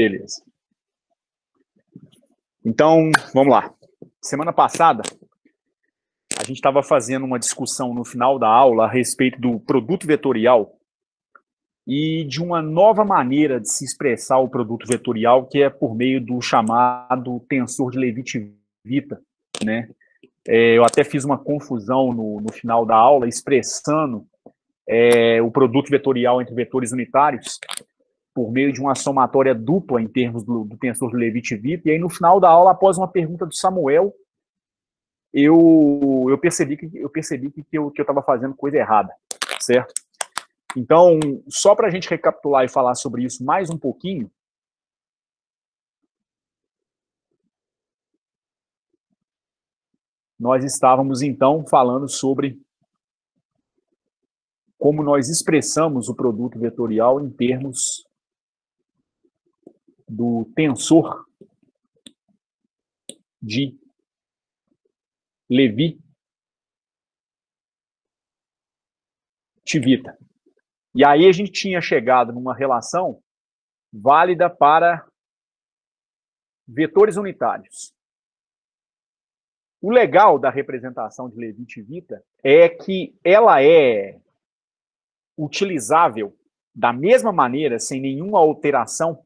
Beleza. Então, vamos lá. Semana passada, a gente estava fazendo uma discussão no final da aula a respeito do produto vetorial e de uma nova maneira de se expressar o produto vetorial, que é por meio do chamado tensor de Levitt-Vita. Né? É, eu até fiz uma confusão no, no final da aula, expressando é, o produto vetorial entre vetores unitários, por meio de uma somatória dupla em termos do, do tensor Levitt VIP. E aí, no final da aula, após uma pergunta do Samuel, eu, eu percebi que eu percebi que, que eu estava fazendo coisa errada, certo? Então, só para a gente recapitular e falar sobre isso mais um pouquinho, nós estávamos então falando sobre como nós expressamos o produto vetorial em termos do tensor de Levi Tivita. E aí a gente tinha chegado numa relação válida para vetores unitários. O legal da representação de Levi Tivita é que ela é utilizável da mesma maneira, sem nenhuma alteração,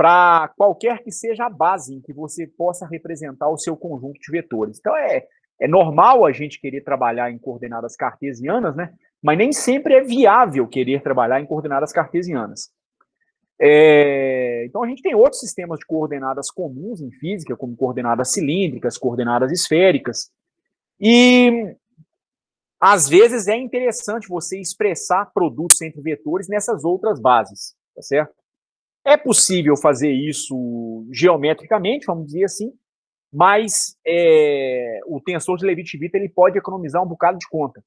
para qualquer que seja a base em que você possa representar o seu conjunto de vetores. Então é, é normal a gente querer trabalhar em coordenadas cartesianas, né? mas nem sempre é viável querer trabalhar em coordenadas cartesianas. É, então a gente tem outros sistemas de coordenadas comuns em física, como coordenadas cilíndricas, coordenadas esféricas, e às vezes é interessante você expressar produtos entre vetores nessas outras bases, tá certo? É possível fazer isso geometricamente, vamos dizer assim, mas é, o tensor de levi Levitt ele pode economizar um bocado de conta,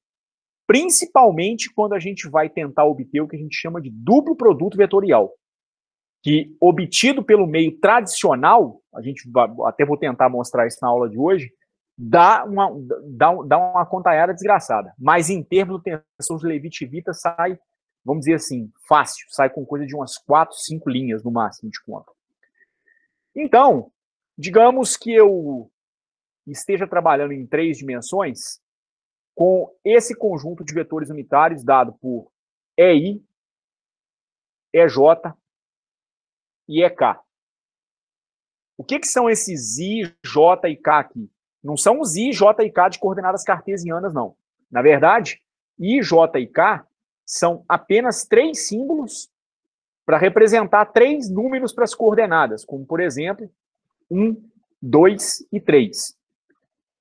principalmente quando a gente vai tentar obter o que a gente chama de duplo produto vetorial, que obtido pelo meio tradicional, a gente até vou tentar mostrar isso na aula de hoje, dá uma, dá, dá uma contaiada desgraçada. Mas em termos do tensor de Levi Tivita, sai vamos dizer assim, fácil, sai com coisa de umas 4, 5 linhas no máximo de conta. Então, digamos que eu esteja trabalhando em três dimensões com esse conjunto de vetores unitários dado por EI, EJ e EK. O que, que são esses I, J e K aqui? Não são os I, J e K de coordenadas cartesianas, não. Na verdade, I, J e K são apenas três símbolos para representar três números para as coordenadas, como, por exemplo, 1, 2 e 3.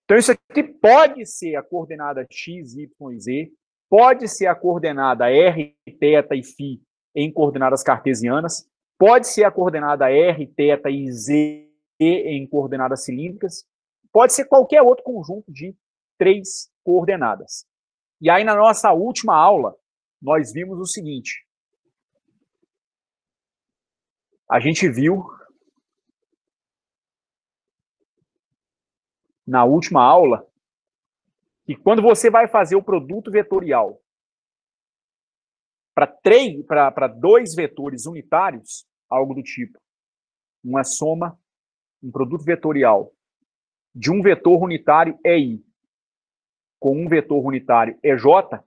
Então, isso aqui pode ser a coordenada x, y, e z, pode ser a coordenada r, θ e φ em coordenadas cartesianas, pode ser a coordenada r, θ e z em coordenadas cilíndricas, pode ser qualquer outro conjunto de três coordenadas. E aí, na nossa última aula, nós vimos o seguinte. A gente viu na última aula que quando você vai fazer o produto vetorial para três, para dois vetores unitários, algo do tipo, uma soma, um produto vetorial de um vetor unitário EI i com um vetor unitário EJ,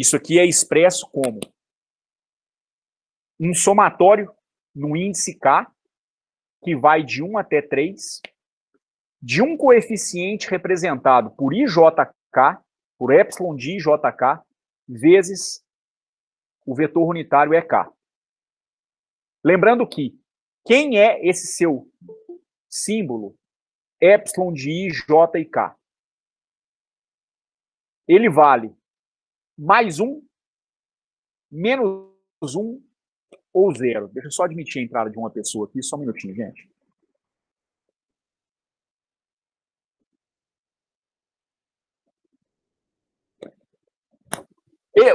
isso aqui é expresso como um somatório no índice K, que vai de 1 até 3, de um coeficiente representado por IJK, por epsilon de IJK, vezes o vetor unitário EK. É Lembrando que quem é esse seu símbolo epsilon de IJK? Ele vale mais um, menos um ou zero. Deixa eu só admitir a entrada de uma pessoa aqui, só um minutinho, gente.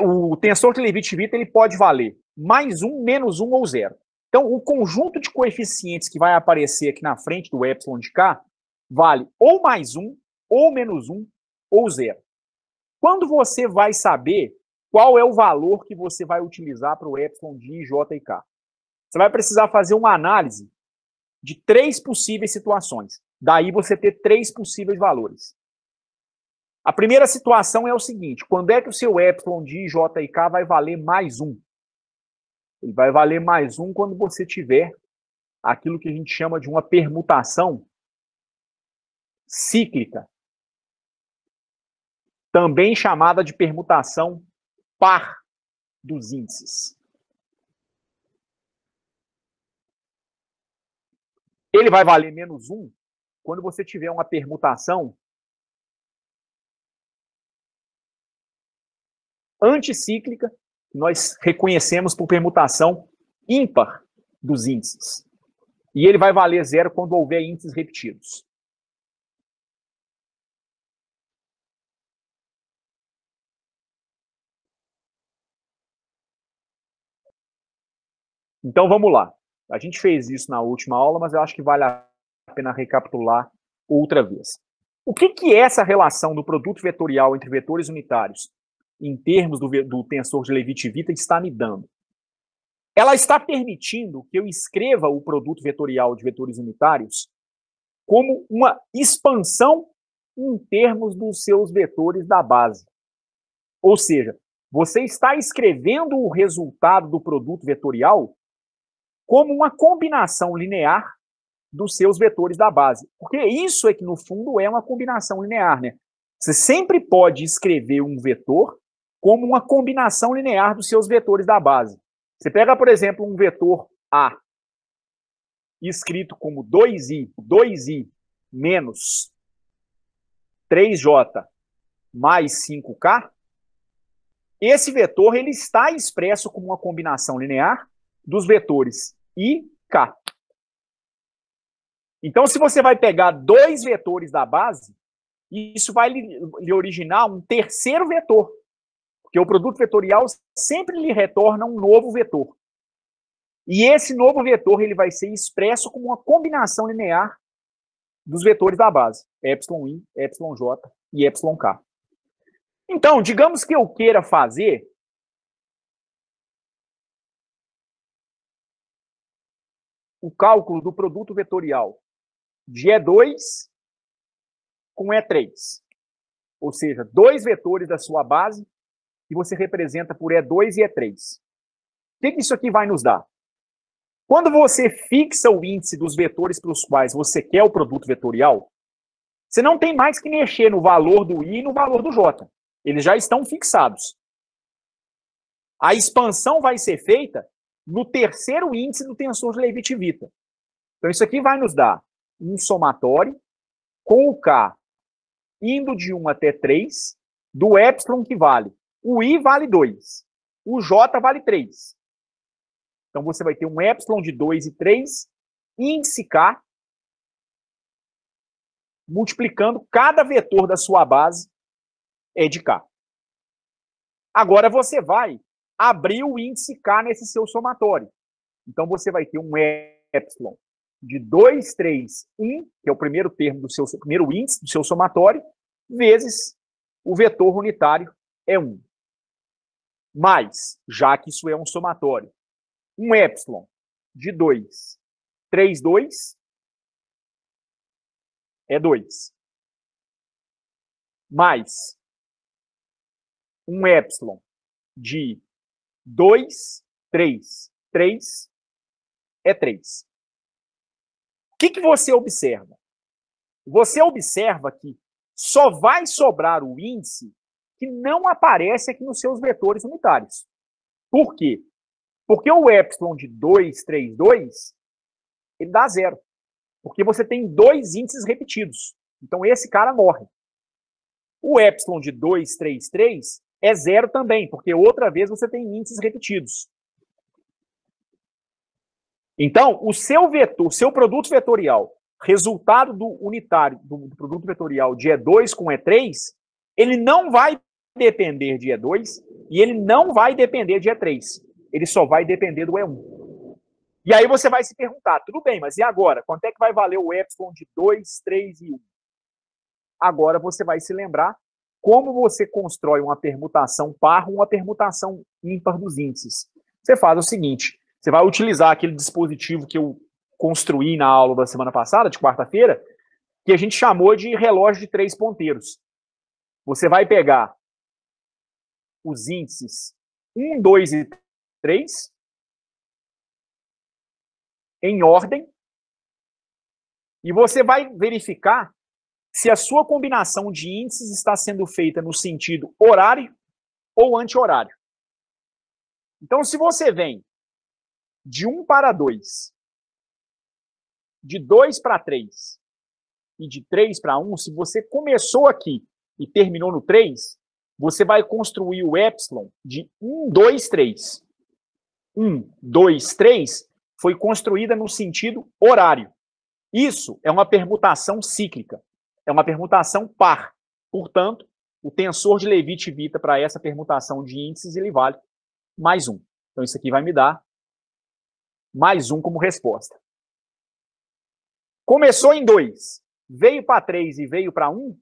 o tensor de vita ele pode valer mais um, menos um ou zero. Então, o conjunto de coeficientes que vai aparecer aqui na frente do epsilon de k vale ou mais um, ou menos um, ou zero. Quando você vai saber qual é o valor que você vai utilizar para o Epsilon de J e K? Você vai precisar fazer uma análise de três possíveis situações. Daí você ter três possíveis valores. A primeira situação é o seguinte: quando é que o seu epsilon de J e K vai valer mais um? Ele vai valer mais um quando você tiver aquilo que a gente chama de uma permutação cíclica também chamada de permutação par dos índices. Ele vai valer menos 1 quando você tiver uma permutação anticíclica, que nós reconhecemos por permutação ímpar dos índices. E ele vai valer zero quando houver índices repetidos. Então vamos lá. A gente fez isso na última aula, mas eu acho que vale a pena recapitular outra vez. O que, que é essa relação do produto vetorial entre vetores unitários, em termos do, do tensor de Levi-Civita, está me dando? Ela está permitindo que eu escreva o produto vetorial de vetores unitários como uma expansão em termos dos seus vetores da base. Ou seja, você está escrevendo o resultado do produto vetorial como uma combinação linear dos seus vetores da base. Porque isso é que, no fundo, é uma combinação linear. Né? Você sempre pode escrever um vetor como uma combinação linear dos seus vetores da base. Você pega, por exemplo, um vetor A, escrito como 2i, 2i menos 3j mais 5k, esse vetor ele está expresso como uma combinação linear dos vetores e K. Então, se você vai pegar dois vetores da base, isso vai lhe originar um terceiro vetor, porque o produto vetorial sempre lhe retorna um novo vetor. E esse novo vetor ele vai ser expresso como uma combinação linear dos vetores da base, εi, εj e εk. Então, digamos que eu queira fazer o cálculo do produto vetorial de E2 com E3. Ou seja, dois vetores da sua base que você representa por E2 e E3. O que, que isso aqui vai nos dar? Quando você fixa o índice dos vetores pelos quais você quer o produto vetorial, você não tem mais que mexer no valor do I e no valor do J. Eles já estão fixados. A expansão vai ser feita no terceiro índice do tensor de Leibniz-Vita. Então, isso aqui vai nos dar um somatório com o K indo de 1 até 3, do epsilon que vale. O I vale 2, o J vale 3. Então, você vai ter um epsilon de 2 e 3, índice K, multiplicando cada vetor da sua base é de K. Agora você vai abrir o índice K nesse seu somatório. Então você vai ter um epsilon de 2, 3, 1, que é o primeiro termo do seu primeiro índice do seu somatório, vezes o vetor unitário é 1. Mais, já que isso é um somatório, um epsilon de 2, 3, 2 é 2. Mais um epsilon de 2, 3. 3 é 3. O que, que você observa? Você observa que só vai sobrar o índice que não aparece aqui nos seus vetores unitários. Por quê? Porque o epsilon de 2, 3, 2, ele dá zero. Porque você tem dois índices repetidos. Então esse cara morre. O epsilon de 2, 3, 3, é zero também, porque outra vez você tem índices repetidos. Então, o seu vetor, o seu produto vetorial, resultado do unitário do, produto vetorial de E2 com E3, ele não vai depender de E2 e ele não vai depender de E3. Ele só vai depender do E1. E aí você vai se perguntar, tudo bem, mas e agora? Quanto é que vai valer o epsilon de 2, 3 e 1? Agora você vai se lembrar como você constrói uma permutação par ou uma permutação ímpar dos índices. Você faz o seguinte, você vai utilizar aquele dispositivo que eu construí na aula da semana passada, de quarta-feira, que a gente chamou de relógio de três ponteiros. Você vai pegar os índices 1, 2 e 3 em ordem e você vai verificar se a sua combinação de índices está sendo feita no sentido horário ou anti-horário. Então, se você vem de 1 para 2, de 2 para 3 e de 3 para 1, se você começou aqui e terminou no 3, você vai construir o epsilon de 1, 2, 3. 1, 2, 3 foi construída no sentido horário. Isso é uma permutação cíclica é uma permutação par. Portanto, o tensor de levi Vita para essa permutação de índices ele vale mais 1. Então, isso aqui vai me dar mais 1 como resposta. Começou em 2, veio para 3 e veio para 1.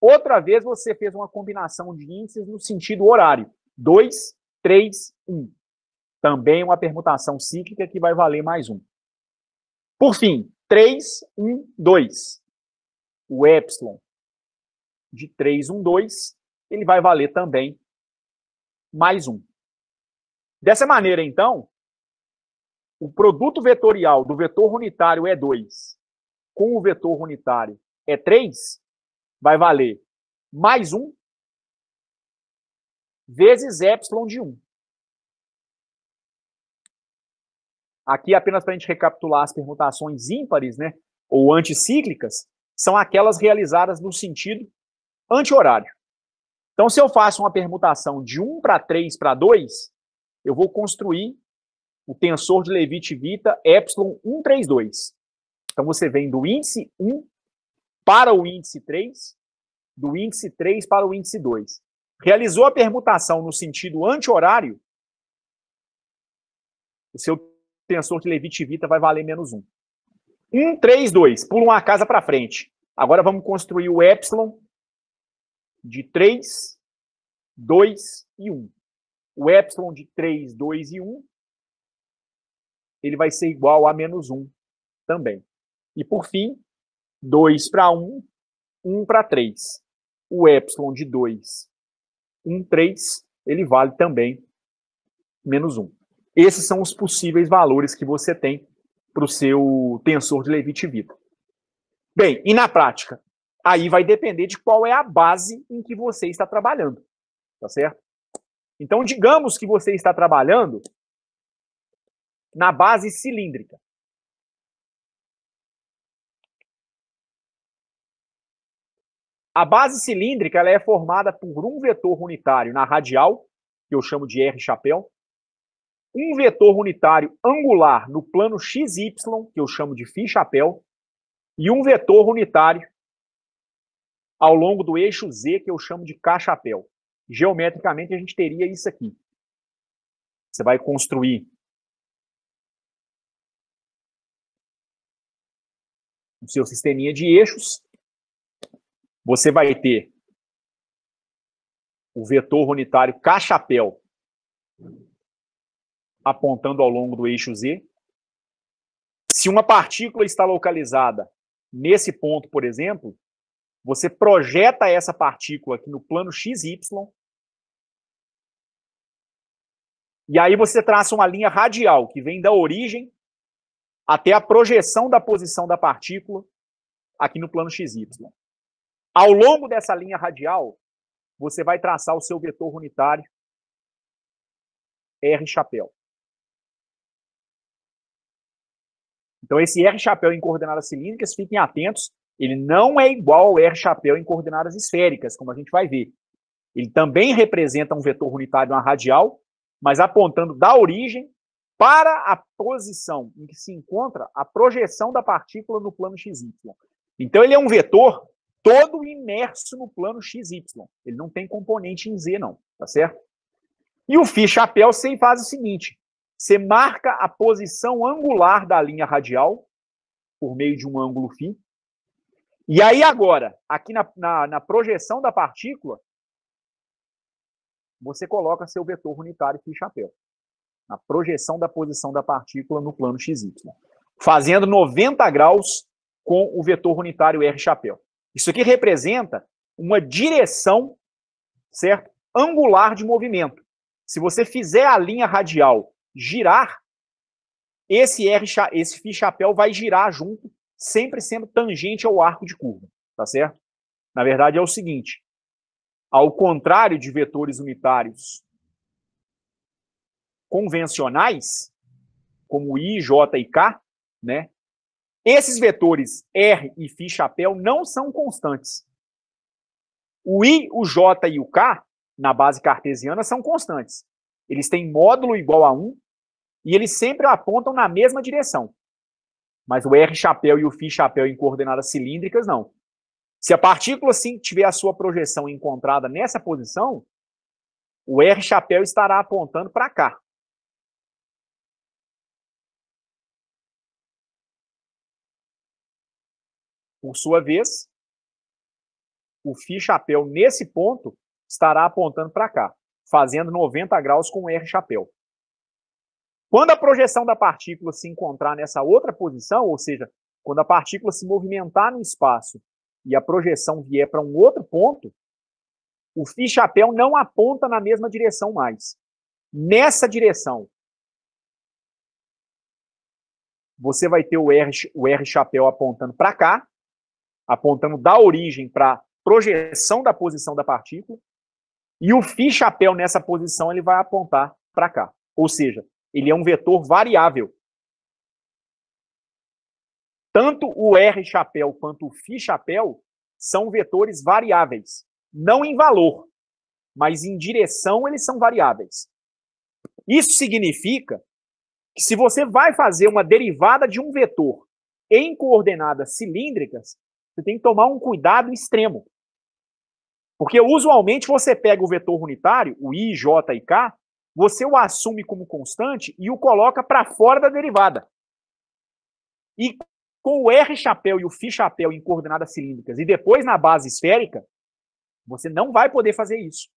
Outra vez você fez uma combinação de índices no sentido horário. 2, 3, 1. Também uma permutação cíclica que vai valer mais 1. Por fim, 3, 1, 2 o epsilon de 3, 1, 2, ele vai valer também mais 1. Dessa maneira, então, o produto vetorial do vetor unitário e é 2 com o vetor unitário e é 3, vai valer mais 1 vezes epsilon de 1. Aqui, apenas para a gente recapitular as permutações ímpares, né, ou anticíclicas, são aquelas realizadas no sentido anti-horário. Então, se eu faço uma permutação de 1 para 3 para 2, eu vou construir o tensor de levi vita epsilon 132. Então, você vem do índice 1 para o índice 3, do índice 3 para o índice 2. Realizou a permutação no sentido anti-horário, o seu tensor de levi vita vai valer menos 1. 1, 3, 2. Pula uma casa para frente. Agora vamos construir o epsilon de 3, 2 e 1. O epsilon de 3, 2 e 1, ele vai ser igual a menos 1 também. E por fim, 2 para 1, 1 para 3. O epsilon de 2, 1, 3, ele vale também menos 1. Esses são os possíveis valores que você tem para o seu tensor de Levi-Civita. Bem, e na prática? Aí vai depender de qual é a base em que você está trabalhando, tá certo? Então, digamos que você está trabalhando na base cilíndrica. A base cilíndrica ela é formada por um vetor unitário na radial, que eu chamo de R chapéu, um vetor unitário angular no plano XY, que eu chamo de phi-chapéu, e um vetor unitário ao longo do eixo Z, que eu chamo de K-chapéu. Geometricamente, a gente teria isso aqui. Você vai construir o seu sisteminha de eixos. Você vai ter o vetor unitário K-chapéu apontando ao longo do eixo Z. Se uma partícula está localizada nesse ponto, por exemplo, você projeta essa partícula aqui no plano XY. E aí você traça uma linha radial que vem da origem até a projeção da posição da partícula aqui no plano XY. Ao longo dessa linha radial, você vai traçar o seu vetor unitário R chapéu. Então, esse R-chapéu em coordenadas cilíndricas, fiquem atentos, ele não é igual ao R-chapéu em coordenadas esféricas, como a gente vai ver. Ele também representa um vetor unitário, na radial, mas apontando da origem para a posição em que se encontra a projeção da partícula no plano XY. Então, ele é um vetor todo imerso no plano XY. Ele não tem componente em Z, não, tá certo? E o Φ chapéu sem faz o seguinte: você marca a posição angular da linha radial por meio de um ângulo φ. E aí agora, aqui na, na, na projeção da partícula, você coloca seu vetor unitário φ chapéu. Na projeção da posição da partícula no plano xy. Fazendo 90 graus com o vetor unitário R chapéu. Isso aqui representa uma direção, certo? Angular de movimento. Se você fizer a linha radial girar, esse R, esse Φ chapéu vai girar junto, sempre sendo tangente ao arco de curva, tá certo? Na verdade é o seguinte, ao contrário de vetores unitários convencionais, como I, J e K, né? Esses vetores R e Φ chapéu não são constantes. O I, o J e o K, na base cartesiana, são constantes. Eles têm módulo igual a 1 e eles sempre apontam na mesma direção. Mas o R chapéu e o φ chapéu em coordenadas cilíndricas, não. Se a partícula sim, tiver a sua projeção encontrada nessa posição, o R chapéu estará apontando para cá. Por sua vez, o Φ chapéu nesse ponto estará apontando para cá, fazendo 90 graus com o R chapéu. Quando a projeção da partícula se encontrar nessa outra posição, ou seja, quando a partícula se movimentar no espaço e a projeção vier para um outro ponto, o fichapéu não aponta na mesma direção mais. Nessa direção, você vai ter o R, o R chapéu apontando para cá, apontando da origem para projeção da posição da partícula, e o Φ chapéu nessa posição ele vai apontar para cá. Ou seja, ele é um vetor variável. Tanto o R chapéu quanto o Φ chapéu são vetores variáveis, não em valor, mas em direção eles são variáveis. Isso significa que se você vai fazer uma derivada de um vetor em coordenadas cilíndricas, você tem que tomar um cuidado extremo. Porque usualmente você pega o vetor unitário, o i, j e k, você o assume como constante e o coloca para fora da derivada. E com o R chapéu e o Φ chapéu em coordenadas cilíndricas e depois na base esférica, você não vai poder fazer isso,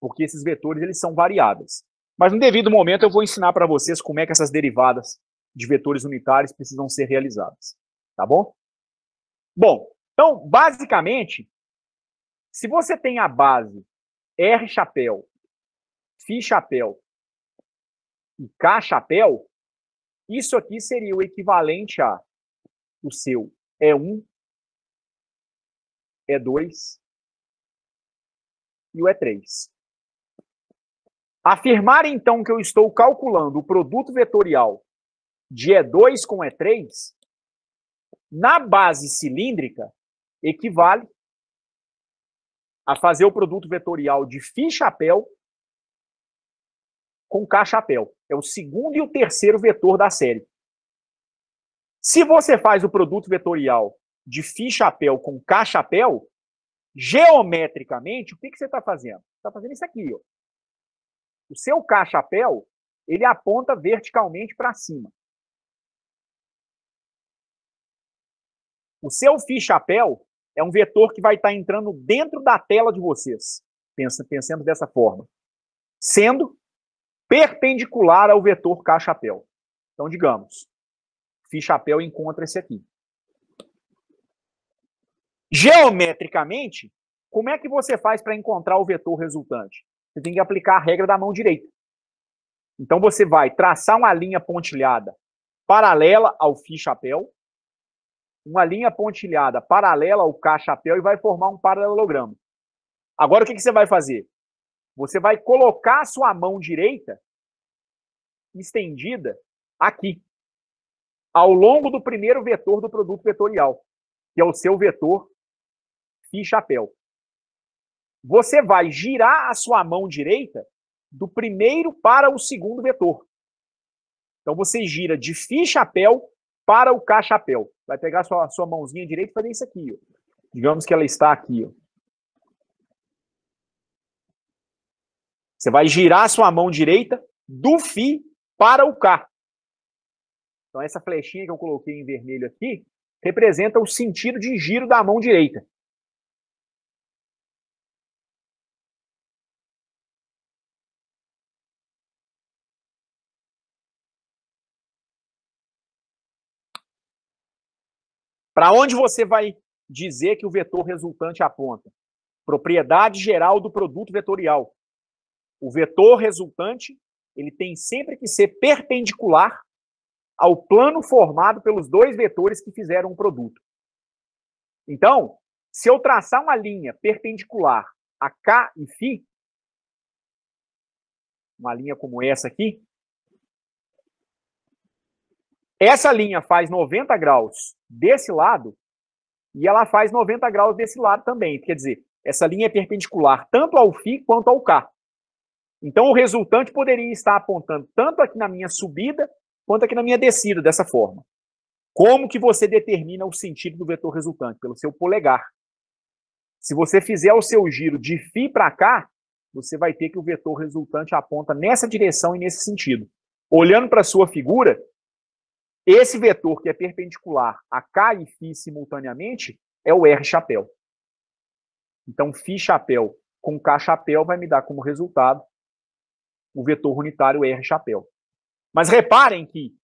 porque esses vetores eles são variáveis. Mas no devido momento eu vou ensinar para vocês como é que essas derivadas de vetores unitários precisam ser realizadas, tá bom? Bom, então basicamente, se você tem a base R chapéu, Φ chapéu e K chapéu, isso aqui seria o equivalente a o seu E1, é E2 é e o E3. É Afirmar então que eu estou calculando o produto vetorial de E2 com E3 na base cilíndrica equivale a fazer o produto vetorial de φ chapéu com K-chapéu. É o segundo e o terceiro vetor da série. Se você faz o produto vetorial de Φ-chapéu com K-chapéu, geometricamente, o que, que você está fazendo? Você está fazendo isso aqui. Ó. O seu K-chapéu ele aponta verticalmente para cima. O seu Φ-chapéu é um vetor que vai estar tá entrando dentro da tela de vocês. Pensa, dessa forma. Sendo perpendicular ao vetor K-chapéu. Então, digamos, fi chapéu encontra esse aqui. Geometricamente, como é que você faz para encontrar o vetor resultante? Você tem que aplicar a regra da mão direita. Então, você vai traçar uma linha pontilhada paralela ao fi chapéu uma linha pontilhada paralela ao K-chapéu e vai formar um paralelogramo. Agora, o que, que você vai fazer? Você vai colocar a sua mão direita estendida aqui, ao longo do primeiro vetor do produto vetorial, que é o seu vetor e chapéu. Você vai girar a sua mão direita do primeiro para o segundo vetor. Então você gira de Fi chapéu para o K chapéu. Vai pegar a sua, sua mãozinha direita e fazer isso aqui. Ó. Digamos que ela está aqui. Ó. Você vai girar sua mão direita do Fi para o K. Então, essa flechinha que eu coloquei em vermelho aqui representa o sentido de giro da mão direita. Para onde você vai dizer que o vetor resultante aponta? Propriedade geral do produto vetorial, o vetor resultante ele tem sempre que ser perpendicular ao plano formado pelos dois vetores que fizeram o produto. Então, se eu traçar uma linha perpendicular a K e Φ, uma linha como essa aqui, essa linha faz 90 graus desse lado e ela faz 90 graus desse lado também. Quer dizer, essa linha é perpendicular tanto ao Φ quanto ao K. Então, o resultante poderia estar apontando tanto aqui na minha subida quanto aqui na minha descida, dessa forma. Como que você determina o sentido do vetor resultante? Pelo seu polegar. Se você fizer o seu giro de Φ para cá, você vai ter que o vetor resultante aponta nessa direção e nesse sentido. Olhando para a sua figura, esse vetor que é perpendicular a K e Φ simultaneamente é o R chapéu. Então, Φ chapéu com K chapéu vai me dar como resultado o vetor unitário R chapéu. Mas reparem que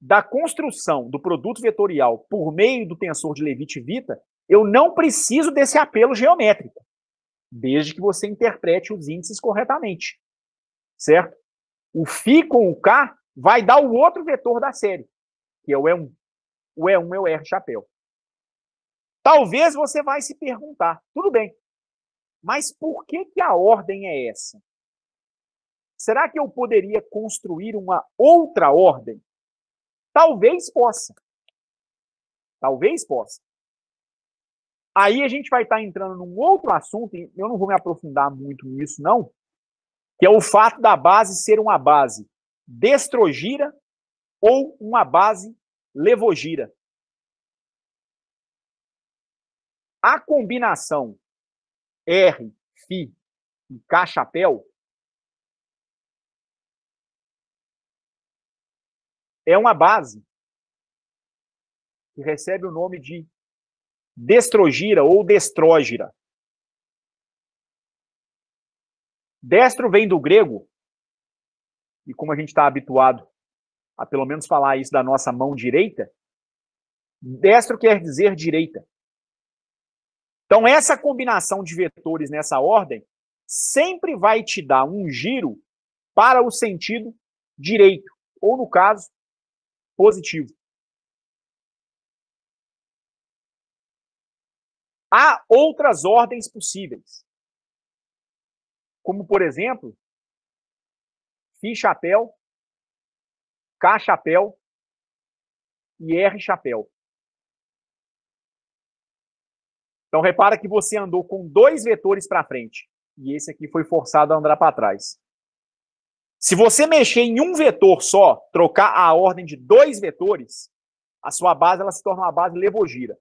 da construção do produto vetorial por meio do tensor de Levitt-Vita, eu não preciso desse apelo geométrico, desde que você interprete os índices corretamente. Certo? O φ com o k vai dar o outro vetor da série, que é o E1. O E1 é o R chapéu. Talvez você vai se perguntar, tudo bem, mas por que, que a ordem é essa? Será que eu poderia construir uma outra ordem? Talvez possa. Talvez possa. Aí a gente vai estar entrando num outro assunto, e eu não vou me aprofundar muito nisso, não, que é o fato da base ser uma base destrogira ou uma base levogira. A combinação R, Fi e K-chapéu é uma base que recebe o nome de destrogira ou destrógira. Destro vem do grego, e como a gente está habituado a pelo menos falar isso da nossa mão direita, destro quer dizer direita. Então, essa combinação de vetores nessa ordem sempre vai te dar um giro para o sentido direito, ou no caso, positivo. Há outras ordens possíveis. Como, por exemplo, FI chapéu, K chapéu e R chapéu. Então, repara que você andou com dois vetores para frente. E esse aqui foi forçado a andar para trás. Se você mexer em um vetor só, trocar a ordem de dois vetores, a sua base ela se torna uma base levogira.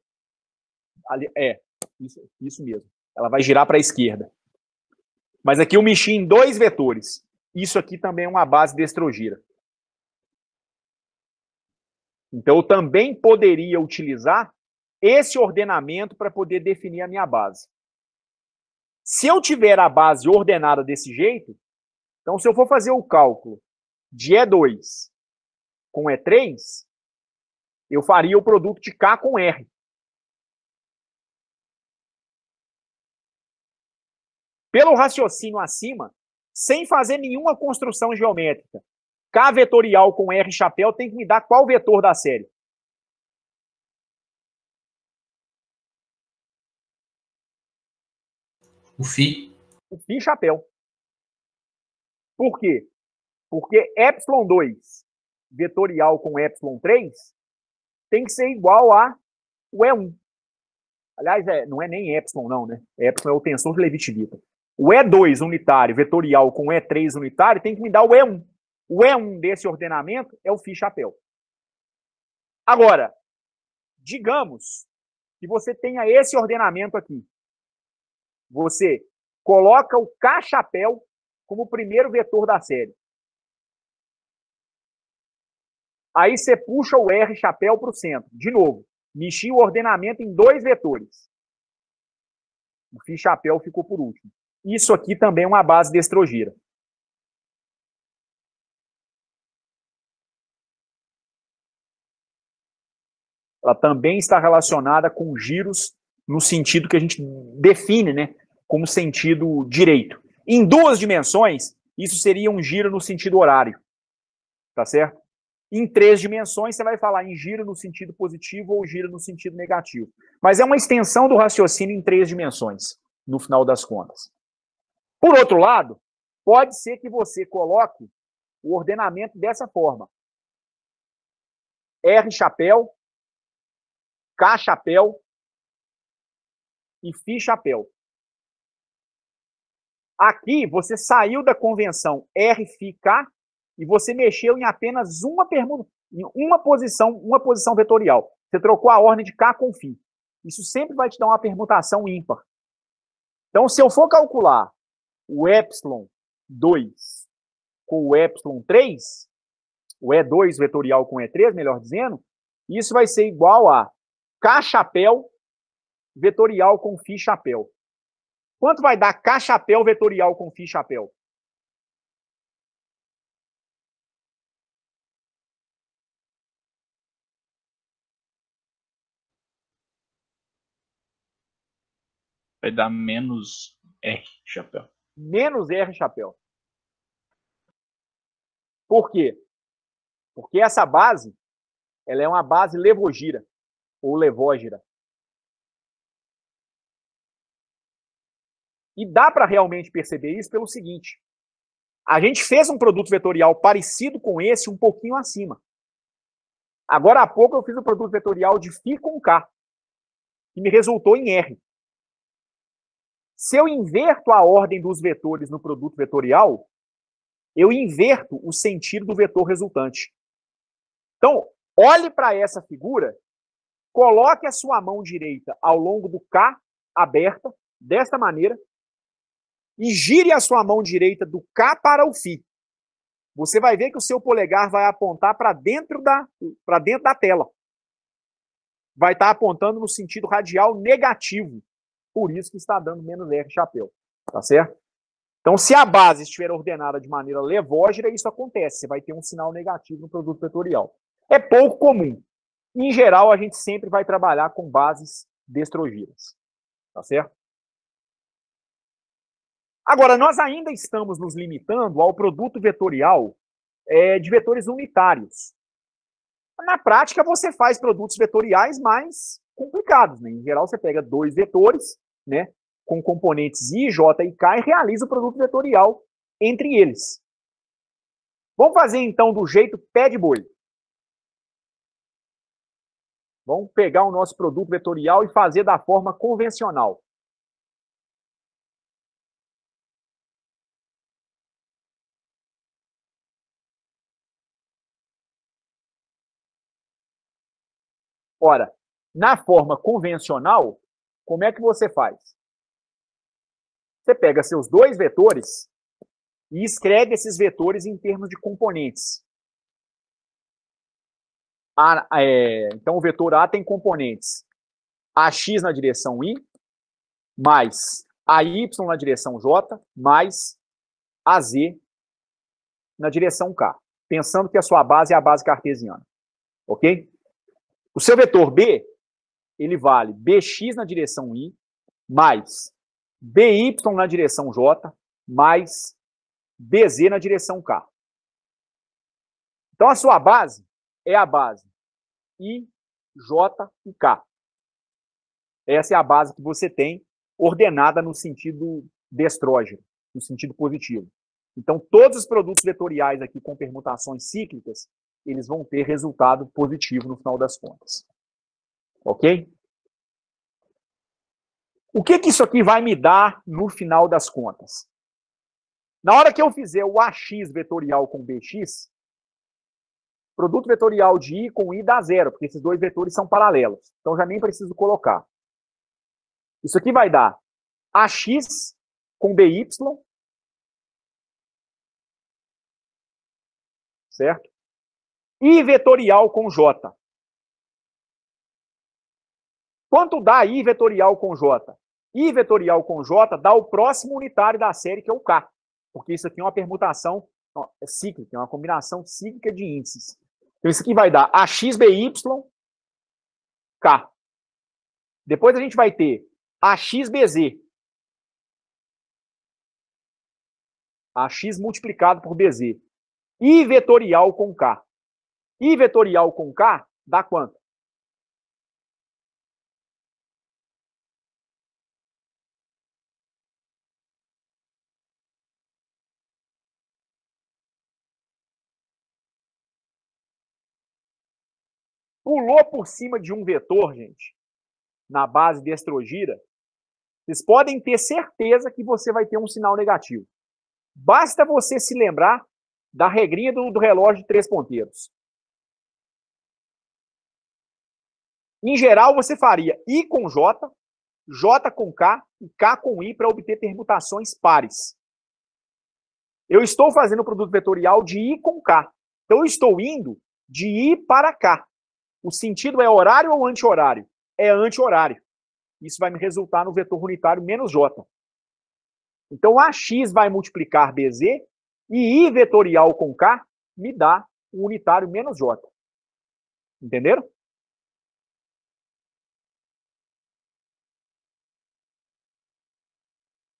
É, isso, isso mesmo. Ela vai girar para a esquerda. Mas aqui eu mexi em dois vetores. Isso aqui também é uma base destrogira. Então eu também poderia utilizar esse ordenamento para poder definir a minha base. Se eu tiver a base ordenada desse jeito, então, se eu for fazer o cálculo de E2 com E3, eu faria o produto de K com R. Pelo raciocínio acima, sem fazer nenhuma construção geométrica, K vetorial com R chapéu tem que me dar qual vetor da série? O Φ. O Φ chapéu. Por quê? Porque ε2 vetorial com ε3 tem que ser igual a o E1. Aliás, é, não é nem ε não, né? ε é o tensor de Levitivita. O E2 unitário vetorial com E3 unitário tem que me dar o E1. O E1 desse ordenamento é o φ chapéu. Agora, digamos que você tenha esse ordenamento aqui. Você coloca o K chapéu como o primeiro vetor da série. Aí você puxa o R chapéu para o centro. De novo, mexi o ordenamento em dois vetores. O fim chapéu ficou por último. Isso aqui também é uma base de estrogira. Ela também está relacionada com giros no sentido que a gente define né, como sentido direito. Em duas dimensões, isso seria um giro no sentido horário. Tá certo? Em três dimensões, você vai falar em giro no sentido positivo ou giro no sentido negativo. Mas é uma extensão do raciocínio em três dimensões, no final das contas. Por outro lado, pode ser que você coloque o ordenamento dessa forma: R chapéu, K chapéu e Φ chapéu. Aqui você saiu da convenção R fica e você mexeu em apenas uma permuta, em uma posição, uma posição vetorial. Você trocou a ordem de K com φ. Isso sempre vai te dar uma permutação ímpar. Então, se eu for calcular o epsilon 2 com o epsilon 3, o E2 vetorial com E3, melhor dizendo, isso vai ser igual a K chapéu vetorial com φ chapéu. Quanto vai dar K chapéu vetorial com Φ chapéu? Vai dar menos R chapéu. Menos R chapéu. Por quê? Porque essa base, ela é uma base levogira, ou levógira. E dá para realmente perceber isso pelo seguinte: a gente fez um produto vetorial parecido com esse, um pouquinho acima. Agora há pouco eu fiz um produto vetorial de Φ com K, que me resultou em R. Se eu inverto a ordem dos vetores no produto vetorial, eu inverto o sentido do vetor resultante. Então, olhe para essa figura, coloque a sua mão direita ao longo do K aberta, desta maneira, e gire a sua mão direita do cá para o fi. Você vai ver que o seu polegar vai apontar para dentro da para dentro da tela. Vai estar tá apontando no sentido radial negativo. Por isso que está dando menos R chapéu, tá certo? Então, se a base estiver ordenada de maneira levógira, isso acontece. Você vai ter um sinal negativo no produto vetorial. É pouco comum. Em geral, a gente sempre vai trabalhar com bases destrogiras. Tá certo? Agora, nós ainda estamos nos limitando ao produto vetorial é, de vetores unitários. Na prática, você faz produtos vetoriais mais complicados. Né? Em geral, você pega dois vetores, né, com componentes I, J e K, e realiza o produto vetorial entre eles. Vamos fazer, então, do jeito pé de boi. Vamos pegar o nosso produto vetorial e fazer da forma convencional. Ora, na forma convencional, como é que você faz? Você pega seus dois vetores e escreve esses vetores em termos de componentes. A, é, então, o vetor A tem componentes AX na direção i mais AY na direção J, mais AZ na direção K. Pensando que a sua base é a base cartesiana. Ok? O seu vetor B, ele vale bx na direção i, mais by na direção j, mais bz na direção k. Então, a sua base é a base i, j e k. Essa é a base que você tem ordenada no sentido destrógeno, no sentido positivo. Então, todos os produtos vetoriais aqui com permutações cíclicas eles vão ter resultado positivo no final das contas. Ok? O que, que isso aqui vai me dar no final das contas? Na hora que eu fizer o AX vetorial com BX, produto vetorial de I com I dá zero, porque esses dois vetores são paralelos. Então já nem preciso colocar. Isso aqui vai dar AX com BY, certo? I vetorial com J. Quanto dá I vetorial com J? I vetorial com J dá o próximo unitário da série, que é o K. Porque isso aqui é uma permutação é cíclica, é uma combinação cíclica de índices. Então, isso aqui vai dar AXBY, K. Depois a gente vai ter AXBZ. AX multiplicado por BZ. I vetorial com K. I vetorial com K dá quanto? Pulou por cima de um vetor, gente, na base de estrogira, vocês podem ter certeza que você vai ter um sinal negativo. Basta você se lembrar da regrinha do, do relógio de três ponteiros. Em geral, você faria I com J, J com K e K com I para obter permutações pares. Eu estou fazendo o produto vetorial de I com K. Então, eu estou indo de I para K. O sentido é horário ou anti-horário? É anti-horário. Isso vai me resultar no vetor unitário menos J. Então, AX vai multiplicar BZ e I vetorial com K me dá um unitário menos J. Entenderam?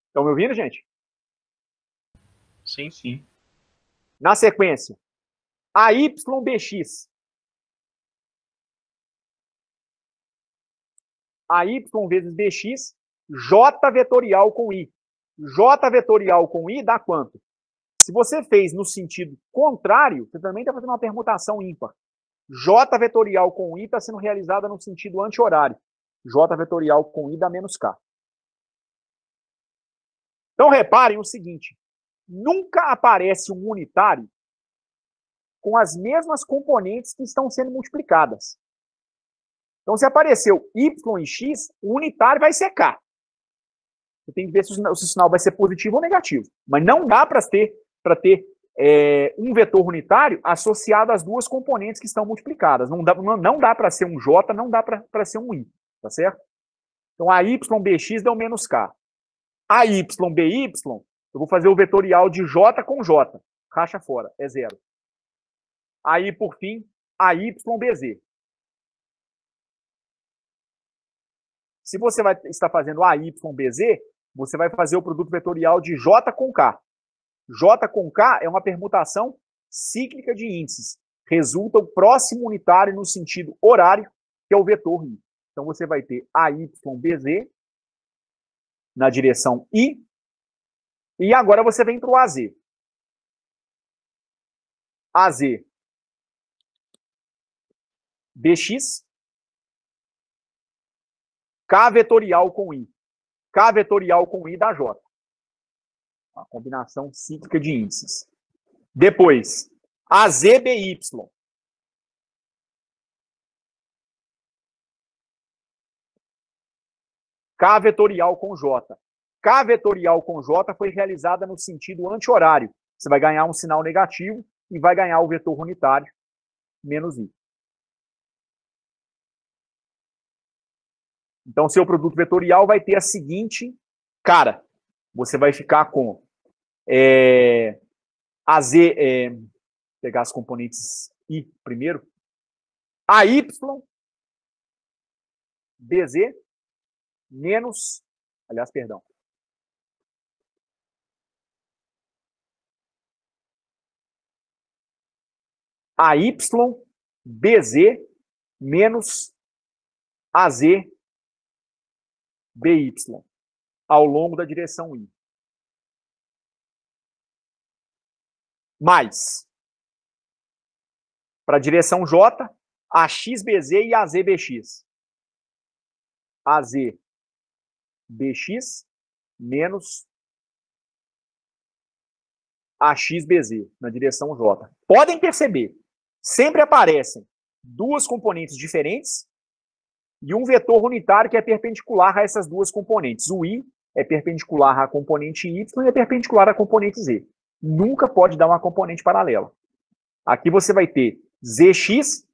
Estão me ouvindo, gente? Sim, sim. Na sequência, AYBX. AY vezes BX, J vetorial com I. J vetorial com I dá quanto? Se você fez no sentido contrário, você também está fazendo uma permutação ímpar. J vetorial com I está sendo realizada no sentido anti-horário. J vetorial com I dá menos K. Então reparem o seguinte: nunca aparece um unitário com as mesmas componentes que estão sendo multiplicadas. Então, se apareceu y e x, o unitário vai ser k. Você tem que ver se o sinal vai ser positivo ou negativo. Mas não dá para ter, pra ter é, um vetor unitário associado às duas componentes que estão multiplicadas. Não dá, não, não dá para ser um j, não dá para ser um i. Tá certo? Então, a y bx deu menos k. AYBY, eu vou fazer o vetorial de J com J. Racha fora, é zero. Aí, por fim, AYBZ. Se você vai estar fazendo AYBZ, você vai fazer o produto vetorial de J com K. J com K é uma permutação cíclica de índices. Resulta o próximo unitário no sentido horário, que é o vetor I. Então, você vai ter AYBZ na direção I. E agora você vem para o AZ. AZ BX K vetorial com I. K vetorial com I da J. A combinação cíclica de índices. Depois, AZBY. K vetorial com J. K vetorial com J foi realizada no sentido anti-horário. Você vai ganhar um sinal negativo e vai ganhar o vetor unitário, menos I. Então, seu produto vetorial vai ter a seguinte cara. Você vai ficar com é, AZ, é, pegar as componentes I primeiro, AY, BZ menos, aliás, perdão. A y bz menos az by ao longo da direção i. Mais para a direção j, axbz e azbx. AZ bx menos axbz, na direção j. Podem perceber, sempre aparecem duas componentes diferentes e um vetor unitário que é perpendicular a essas duas componentes. O i é perpendicular à componente y e é perpendicular à componente z. Nunca pode dar uma componente paralela. Aqui você vai ter zxj,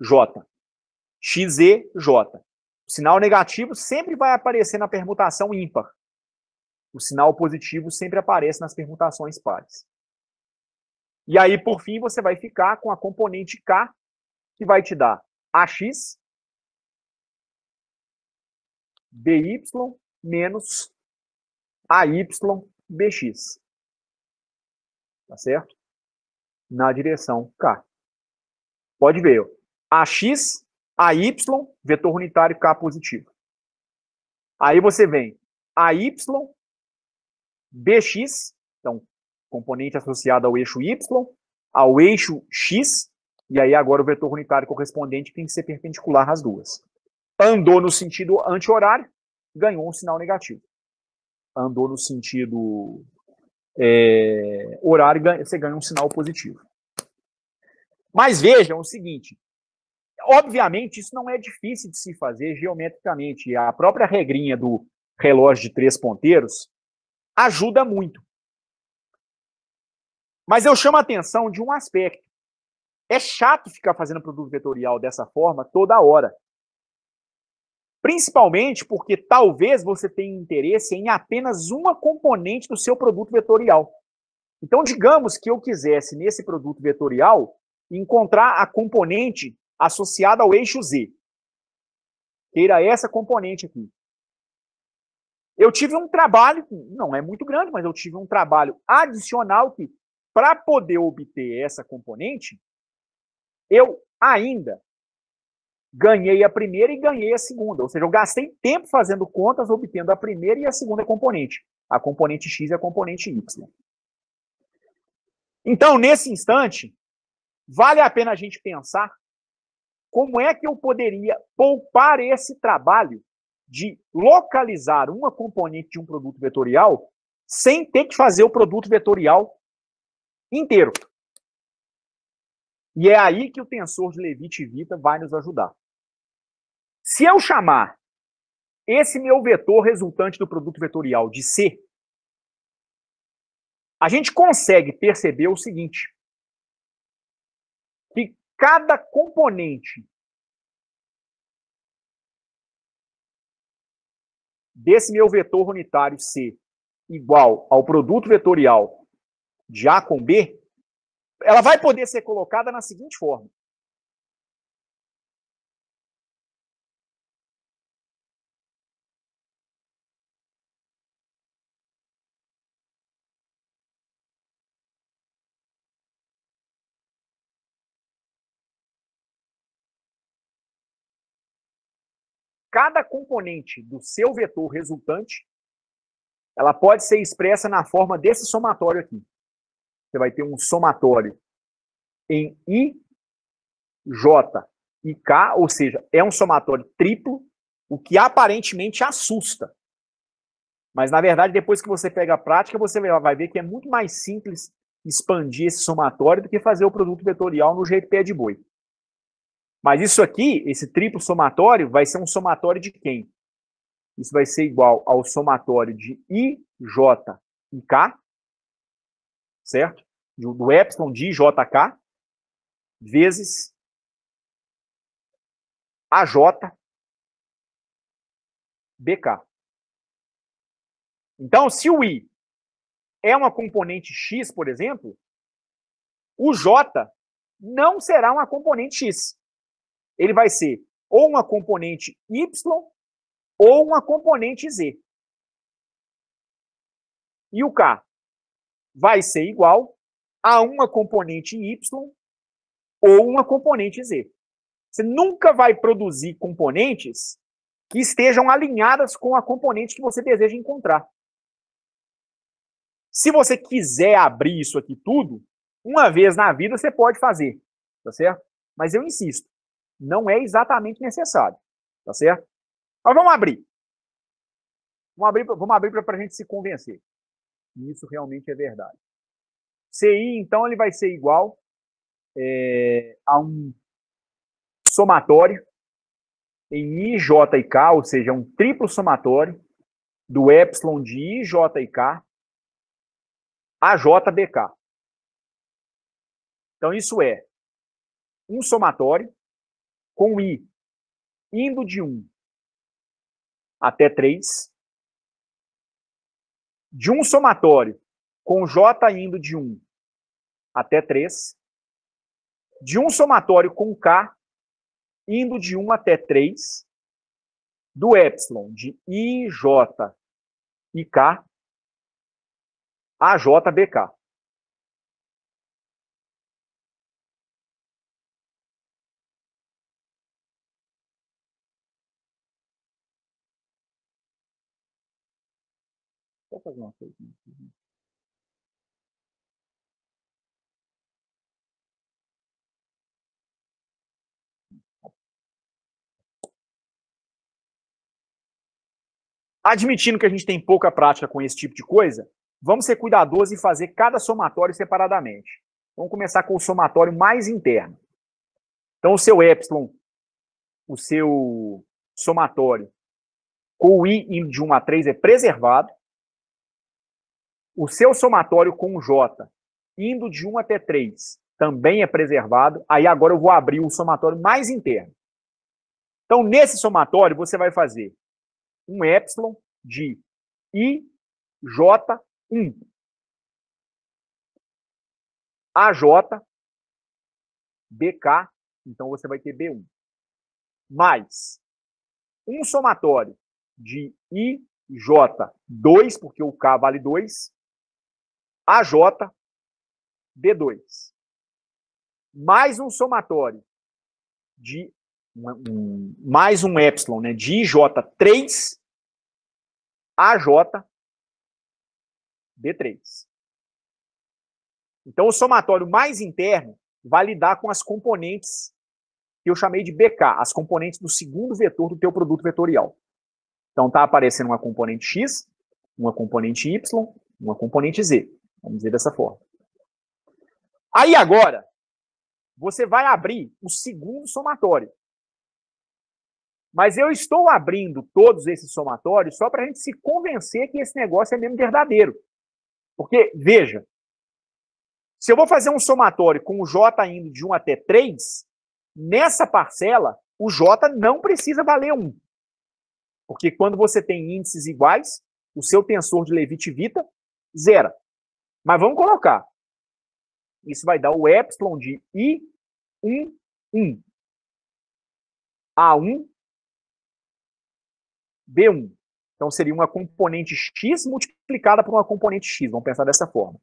xzj. O sinal negativo sempre vai aparecer na permutação ímpar. O sinal positivo sempre aparece nas permutações pares. E aí, por fim, você vai ficar com a componente K, que vai te dar AX, BY menos AY, BX. Tá certo? Na direção K. Pode ver, ó. AX AY, vetor unitário K positivo. Aí você vem AY, BX, então componente associado ao eixo Y, ao eixo X, e aí agora o vetor unitário correspondente tem que ser perpendicular às duas. Andou no sentido anti-horário, ganhou um sinal negativo. Andou no sentido é, horário, você ganha um sinal positivo. Mas vejam o seguinte, Obviamente, isso não é difícil de se fazer geometricamente. A própria regrinha do relógio de três ponteiros ajuda muito. Mas eu chamo a atenção de um aspecto. É chato ficar fazendo produto vetorial dessa forma toda hora. Principalmente porque talvez você tenha interesse em apenas uma componente do seu produto vetorial. Então, digamos que eu quisesse, nesse produto vetorial, encontrar a componente associada ao eixo Z. Queira essa componente aqui. Eu tive um trabalho, não é muito grande, mas eu tive um trabalho adicional que, para poder obter essa componente, eu ainda ganhei a primeira e ganhei a segunda. Ou seja, eu gastei tempo fazendo contas, obtendo a primeira e a segunda componente. A componente X e a componente Y. Então, nesse instante, vale a pena a gente pensar como é que eu poderia poupar esse trabalho de localizar uma componente de um produto vetorial sem ter que fazer o produto vetorial inteiro. E é aí que o tensor de Levite e Vita vai nos ajudar. Se eu chamar esse meu vetor resultante do produto vetorial de C, a gente consegue perceber o seguinte: cada componente desse meu vetor unitário C igual ao produto vetorial de A com B, ela vai poder ser colocada na seguinte forma. cada componente do seu vetor resultante, ela pode ser expressa na forma desse somatório aqui. Você vai ter um somatório em I, J e K, ou seja, é um somatório triplo, o que aparentemente assusta. Mas, na verdade, depois que você pega a prática, você vai ver que é muito mais simples expandir esse somatório do que fazer o produto vetorial no jeito pé de boi. Mas isso aqui, esse triplo somatório, vai ser um somatório de quem? Isso vai ser igual ao somatório de I, J e K, certo? Do epsilon de K, vezes B, K. Então, se o I é uma componente X, por exemplo, o J não será uma componente X ele vai ser ou uma componente y ou uma componente z. E o k vai ser igual a uma componente y ou uma componente z. Você nunca vai produzir componentes que estejam alinhadas com a componente que você deseja encontrar. Se você quiser abrir isso aqui tudo, uma vez na vida você pode fazer, tá certo? Mas eu insisto, não é exatamente necessário, tá certo? Mas vamos abrir. Vamos abrir, vamos abrir para a gente se convencer. E isso realmente é verdade. CI, então, ele vai ser igual é, a um somatório em J e K, ou seja, um triplo somatório do epsilon de J e K a j k. Então, isso é um somatório com i, indo de 1 até 3, de um somatório com j indo de 1 até 3, de um somatório com k indo de 1 até 3, do epsilon de i, j e k a j, bk. fazer uma aqui. Admitindo que a gente tem pouca prática com esse tipo de coisa, vamos ser cuidadosos e fazer cada somatório separadamente. Vamos começar com o somatório mais interno. Então, o seu epsilon, o seu somatório com o i de 1 a 3 é preservado. O seu somatório com J, indo de 1 até 3, também é preservado. Aí agora eu vou abrir o somatório mais interno. Então, nesse somatório, você vai fazer um epsilon de IJ1. AJ, BK, então você vai ter B1. Mais um somatório de IJ2, porque o K vale 2, AJ B2. Mais um somatório de um, mais um epsilon, né, de IJ3 AJ B3. Então o somatório mais interno vai lidar com as componentes que eu chamei de BK, as componentes do segundo vetor do teu produto vetorial. Então tá aparecendo uma componente X, uma componente Y, uma componente Z. Vamos dizer dessa forma. Aí agora, você vai abrir o segundo somatório. Mas eu estou abrindo todos esses somatórios só para a gente se convencer que esse negócio é mesmo verdadeiro. Porque, veja, se eu vou fazer um somatório com o J indo de 1 até 3, nessa parcela, o J não precisa valer 1. Porque quando você tem índices iguais, o seu tensor de levi vita zera. Mas vamos colocar. Isso vai dar o epsilon de I11. A1, B1. Então seria uma componente X multiplicada por uma componente X. Vamos pensar dessa forma.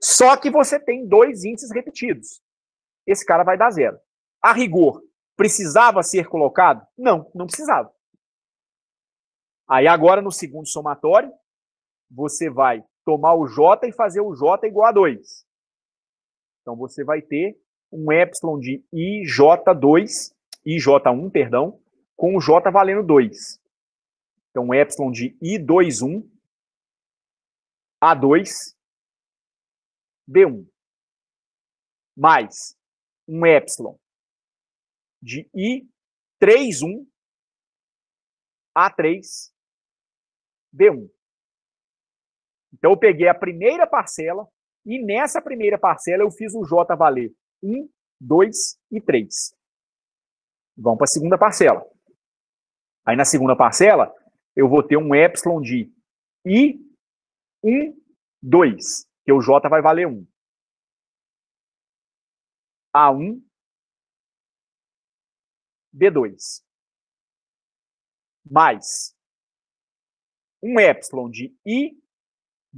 Só que você tem dois índices repetidos. Esse cara vai dar zero. A rigor, precisava ser colocado? Não, não precisava. Aí agora no segundo somatório, você vai tomar o J e fazer o J igual a 2. Então você vai ter um epsilon de IJ2, IJ1, perdão, com o J valendo 2. Então um epsilon de I21, A2, B1. Mais um epsilon de I31, A3, B1. Então eu peguei a primeira parcela e nessa primeira parcela eu fiz o J valer 1, 2 e 3. Vamos para a segunda parcela. Aí na segunda parcela eu vou ter um epsilon de I, 1, 2, que é o J vai valer 1. A1, B2. Mais um epsilon de I,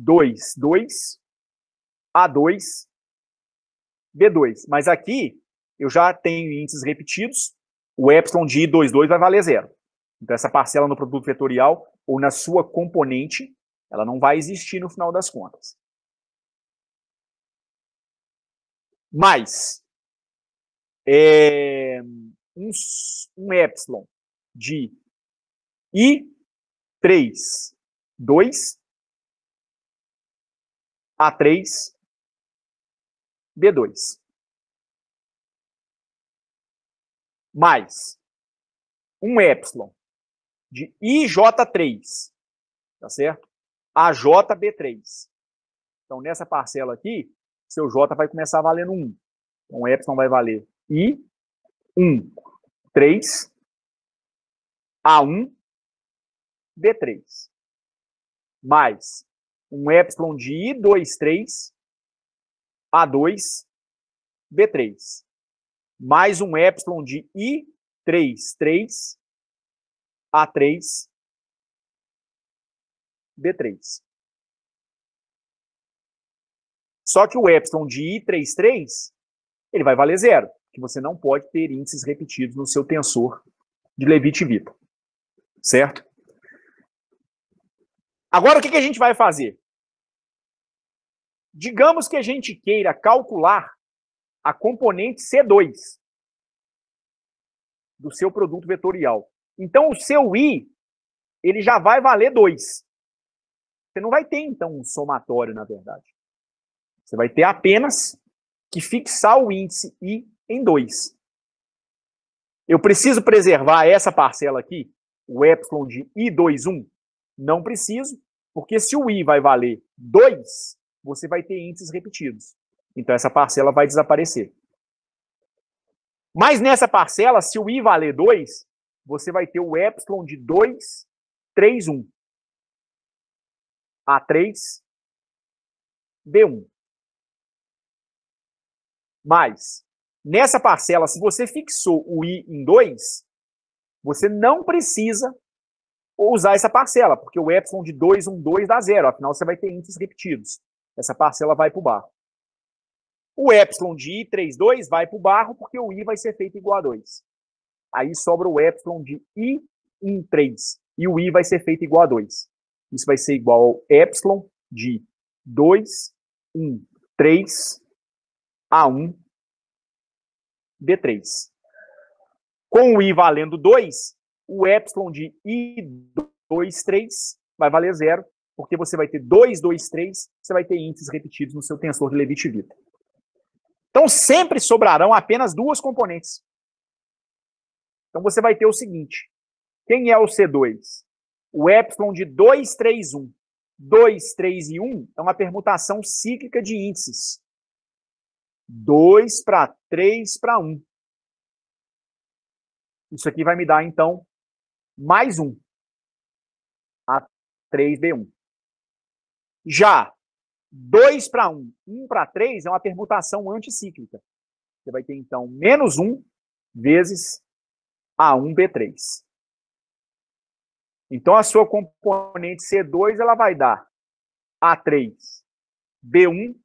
2, 2, A2, B2. Mas aqui eu já tenho índices repetidos, o epsilon de I2, 2 vai valer zero. Então essa parcela no produto vetorial ou na sua componente, ela não vai existir no final das contas. Mas é, um, um epsilon de I3, 2 a3, B2. Mais um epsilon de IJ3, tá certo? AJB3. Então, nessa parcela aqui, seu J vai começar valendo 1. Então, o epsilon vai valer I, 1, 3, A1, B3. Mais um epsilon de I23, A2, B3. Mais um epsilon de I33, A3, B3. Só que o epsilon de I33, ele vai valer zero, que você não pode ter índices repetidos no seu tensor de Levitt-Vita. Certo? Agora, o que a gente vai fazer? Digamos que a gente queira calcular a componente C2 do seu produto vetorial. Então, o seu I, ele já vai valer 2. Você não vai ter, então, um somatório, na verdade. Você vai ter apenas que fixar o índice I em 2. Eu preciso preservar essa parcela aqui, o epsilon de I21? Não preciso, porque se o I vai valer 2, você vai ter índices repetidos. Então, essa parcela vai desaparecer. Mas nessa parcela, se o i valer 2, você vai ter o epsilon de 2, 3, 1. A3, B1. Mas, nessa parcela, se você fixou o i em 2, você não precisa usar essa parcela, porque o epsilon de 2, 1, 2 dá zero. Afinal, você vai ter índices repetidos. Essa parcela vai para o barro. O epsilon de I32 vai para o barro, porque o I vai ser feito igual a 2. Aí sobra o epsilon de I 13 3. E o I vai ser feito igual a 2. Isso vai ser igual ao epsilon de 2 1, 3 a 1 D3. Com o I valendo 2, o epsilon de I23 vai valer zero porque você vai ter 2, 2, 3, você vai ter índices repetidos no seu tensor de levi Vita. Então, sempre sobrarão apenas duas componentes. Então, você vai ter o seguinte. Quem é o C2? O epsilon de 2, 3, 1. 2, 3 e 1 é uma permutação cíclica de índices. 2 para 3 para 1. Isso aqui vai me dar, então, mais 1. A3B1. Já 2 para 1, 1 para 3 é uma permutação anticíclica. Você vai ter, então, menos 1 vezes A1B3. Então, a sua componente C2 ela vai dar A3, B1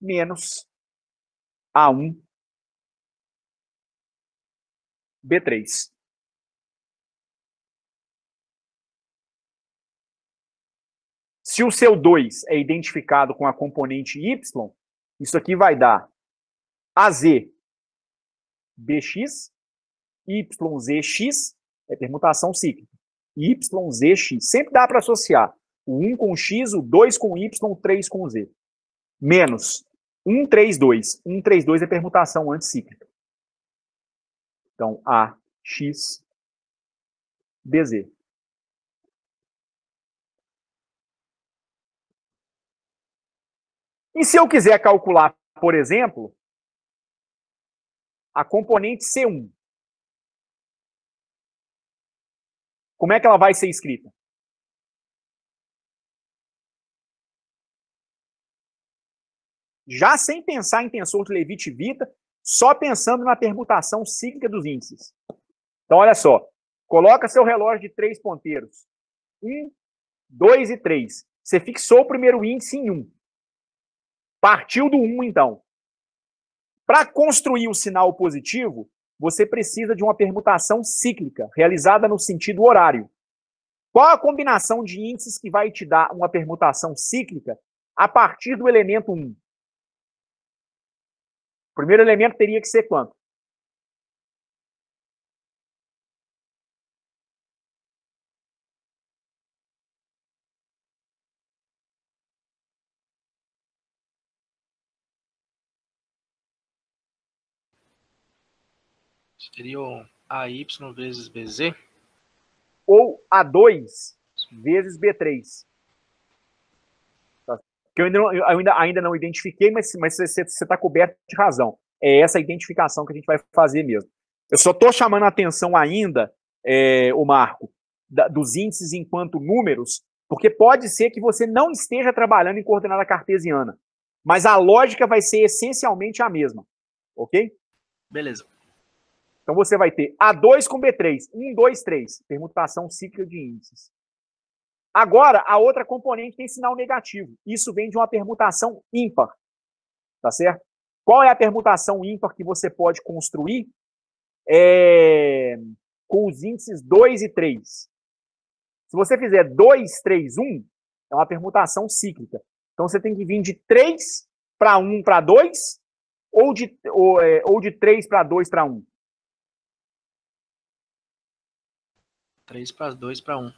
menos A1, B3. Se o seu 2 é identificado com a componente Y, isso aqui vai dar AZ BX, YZX, é permutação cíclica, YZX. Sempre dá para associar o 1 com X, o 2 com Y, o 3 com Z. Menos 1, 3, 2. 1, 3, 2 é permutação anticíclica. Então, AX, DZ. E se eu quiser calcular, por exemplo, a componente C1, como é que ela vai ser escrita? Já sem pensar em tensor de Levite e Vita, só pensando na permutação cíclica dos índices. Então, olha só. Coloca seu relógio de três ponteiros. Um, dois e três. Você fixou o primeiro índice em um. Partiu do 1, então. Para construir o sinal positivo, você precisa de uma permutação cíclica, realizada no sentido horário. Qual a combinação de índices que vai te dar uma permutação cíclica a partir do elemento 1? O primeiro elemento teria que ser quanto? Seriam AY vezes BZ? Ou A2 vezes B3. Tá. Que eu ainda não, eu ainda, ainda não identifiquei, mas, mas você está coberto de razão. É essa identificação que a gente vai fazer mesmo. Eu só estou chamando a atenção ainda, é, o Marco, da, dos índices enquanto números, porque pode ser que você não esteja trabalhando em coordenada cartesiana, mas a lógica vai ser essencialmente a mesma, ok? Beleza. Então você vai ter A2 com B3, 1, 2, 3, permutação cíclica de índices. Agora, a outra componente tem sinal negativo. Isso vem de uma permutação ímpar. Tá certo? Qual é a permutação ímpar que você pode construir é... com os índices 2 e 3? Se você fizer 2, 3, 1, é uma permutação cíclica. Então você tem que vir de 3 para 1 para 2 ou de, ou, é, ou de 3 para 2 para 1. 3 para 2 para 1.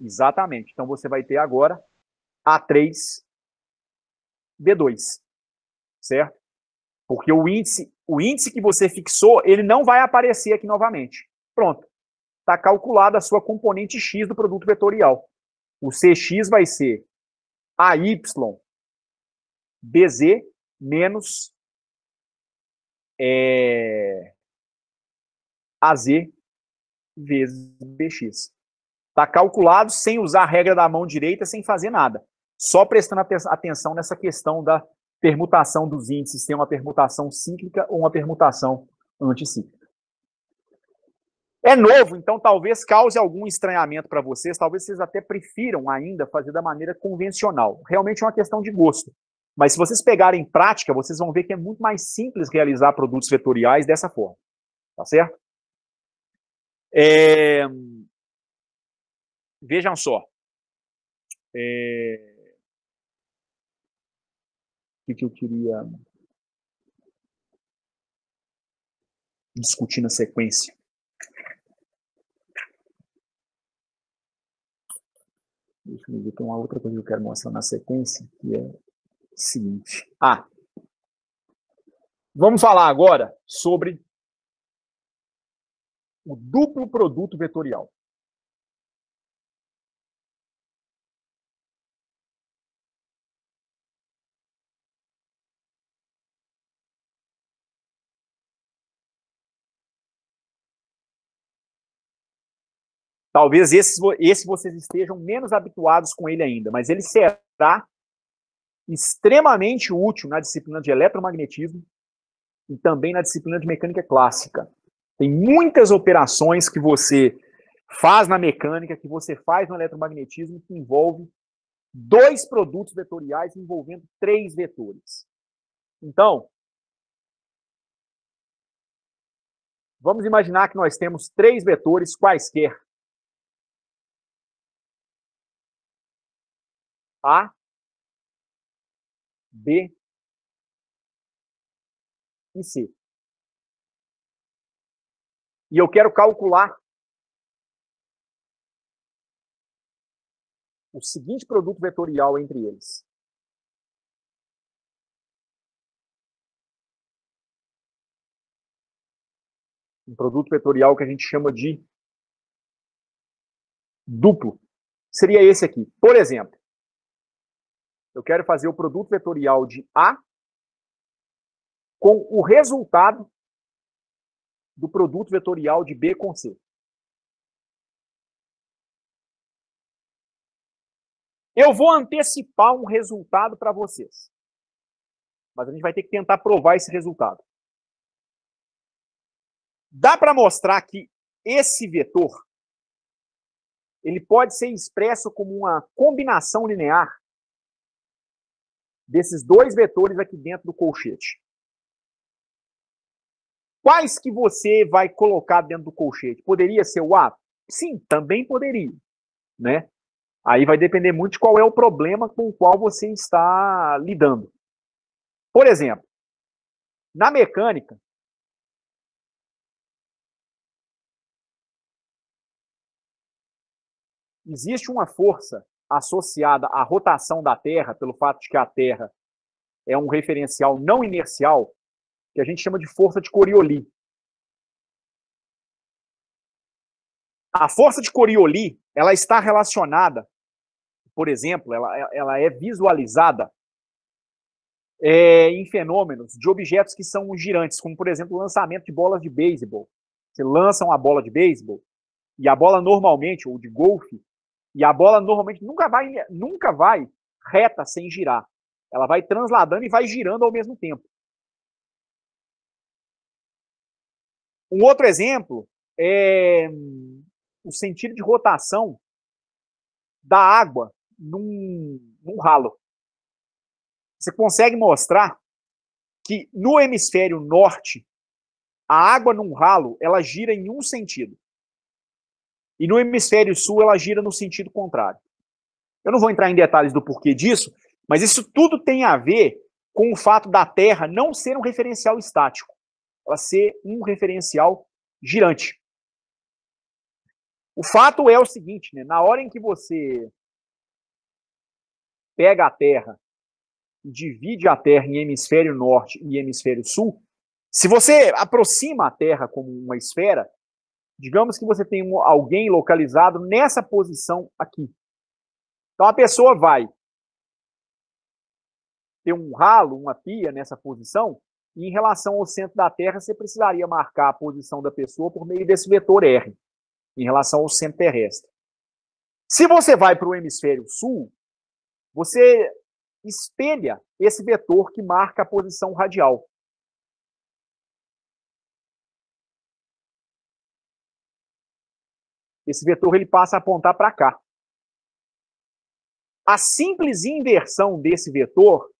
Exatamente. Então você vai ter agora A3, B2. Certo? Porque o índice, o índice que você fixou, ele não vai aparecer aqui novamente. Pronto. Está calculada a sua componente X do produto vetorial. O CX vai ser AY BZ menos é, AZ vezes bx. Está calculado sem usar a regra da mão direita, sem fazer nada. Só prestando atenção nessa questão da permutação dos índices, se é uma permutação cíclica ou uma permutação anticíclica. É novo, então talvez cause algum estranhamento para vocês, talvez vocês até prefiram ainda fazer da maneira convencional. Realmente é uma questão de gosto. Mas se vocês pegarem prática, vocês vão ver que é muito mais simples realizar produtos vetoriais dessa forma. Tá certo? É... Vejam só. É... Eh, o que eu queria discutir na sequência? Deixa eu ver, tem uma outra coisa que eu quero mostrar na sequência, que é o seguinte. Ah, vamos falar agora sobre o duplo produto vetorial. Talvez esse, esse vocês estejam menos habituados com ele ainda, mas ele será extremamente útil na disciplina de eletromagnetismo e também na disciplina de mecânica clássica. Tem muitas operações que você faz na mecânica, que você faz no eletromagnetismo, que envolve dois produtos vetoriais envolvendo três vetores. Então, vamos imaginar que nós temos três vetores quaisquer. A, B e C e eu quero calcular o seguinte produto vetorial entre eles. Um produto vetorial que a gente chama de duplo. Seria esse aqui. Por exemplo, eu quero fazer o produto vetorial de A com o resultado do produto vetorial de B com C. Eu vou antecipar um resultado para vocês. Mas a gente vai ter que tentar provar esse resultado. Dá para mostrar que esse vetor ele pode ser expresso como uma combinação linear desses dois vetores aqui dentro do colchete. Quais que você vai colocar dentro do colchete? Poderia ser o A? Sim, também poderia, né? Aí vai depender muito de qual é o problema com o qual você está lidando. Por exemplo, na mecânica, existe uma força associada à rotação da Terra, pelo fato de que a Terra é um referencial não inercial, que a gente chama de força de Coriolis. A força de Coriolis, ela está relacionada, por exemplo, ela, ela é visualizada é, em fenômenos de objetos que são girantes, como, por exemplo, o lançamento de bolas de beisebol. Você lança uma bola de beisebol e a bola normalmente, ou de golfe, e a bola normalmente nunca vai, nunca vai reta sem girar. Ela vai transladando e vai girando ao mesmo tempo. Um outro exemplo é hum, o sentido de rotação da água num, num ralo. Você consegue mostrar que no hemisfério norte, a água num ralo ela gira em um sentido. E no hemisfério sul ela gira no sentido contrário. Eu não vou entrar em detalhes do porquê disso, mas isso tudo tem a ver com o fato da Terra não ser um referencial estático ela ser um referencial girante. O fato é o seguinte, né? Na hora em que você pega a Terra e divide a Terra em hemisfério norte e hemisfério sul, se você aproxima a Terra como uma esfera, digamos que você tem alguém localizado nessa posição aqui. Então a pessoa vai ter um ralo, uma pia nessa posição, em relação ao centro da Terra, você precisaria marcar a posição da pessoa por meio desse vetor R, em relação ao centro terrestre. Se você vai para o hemisfério sul, você espelha esse vetor que marca a posição radial. Esse vetor ele passa a apontar para cá. A simples inversão desse vetor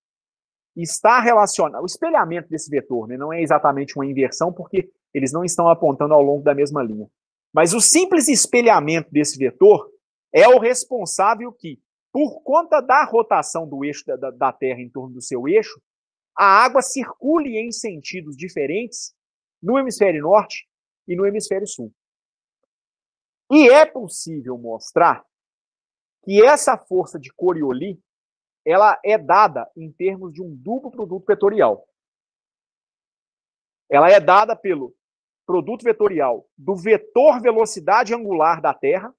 está relacionado. O espelhamento desse vetor né, não é exatamente uma inversão, porque eles não estão apontando ao longo da mesma linha. Mas o simples espelhamento desse vetor é o responsável que, por conta da rotação do eixo da, da Terra em torno do seu eixo, a água circule em sentidos diferentes no hemisfério norte e no hemisfério sul. E é possível mostrar que essa força de Coriolis ela é dada em termos de um duplo produto vetorial. Ela é dada pelo produto vetorial do vetor velocidade angular da Terra.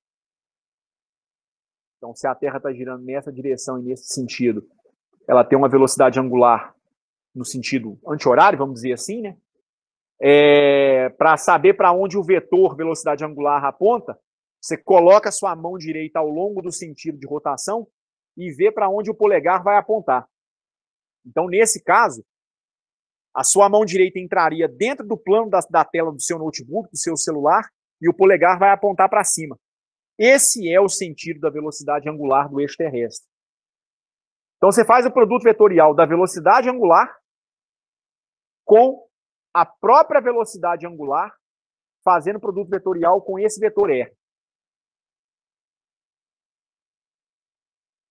Então, se a Terra está girando nessa direção e nesse sentido, ela tem uma velocidade angular no sentido anti-horário, vamos dizer assim, né? É, para saber para onde o vetor velocidade angular aponta, você coloca sua mão direita ao longo do sentido de rotação e ver para onde o polegar vai apontar. Então, nesse caso, a sua mão direita entraria dentro do plano da, da tela do seu notebook, do seu celular, e o polegar vai apontar para cima. Esse é o sentido da velocidade angular do eixo terrestre. Então, você faz o produto vetorial da velocidade angular com a própria velocidade angular, fazendo o produto vetorial com esse vetor R.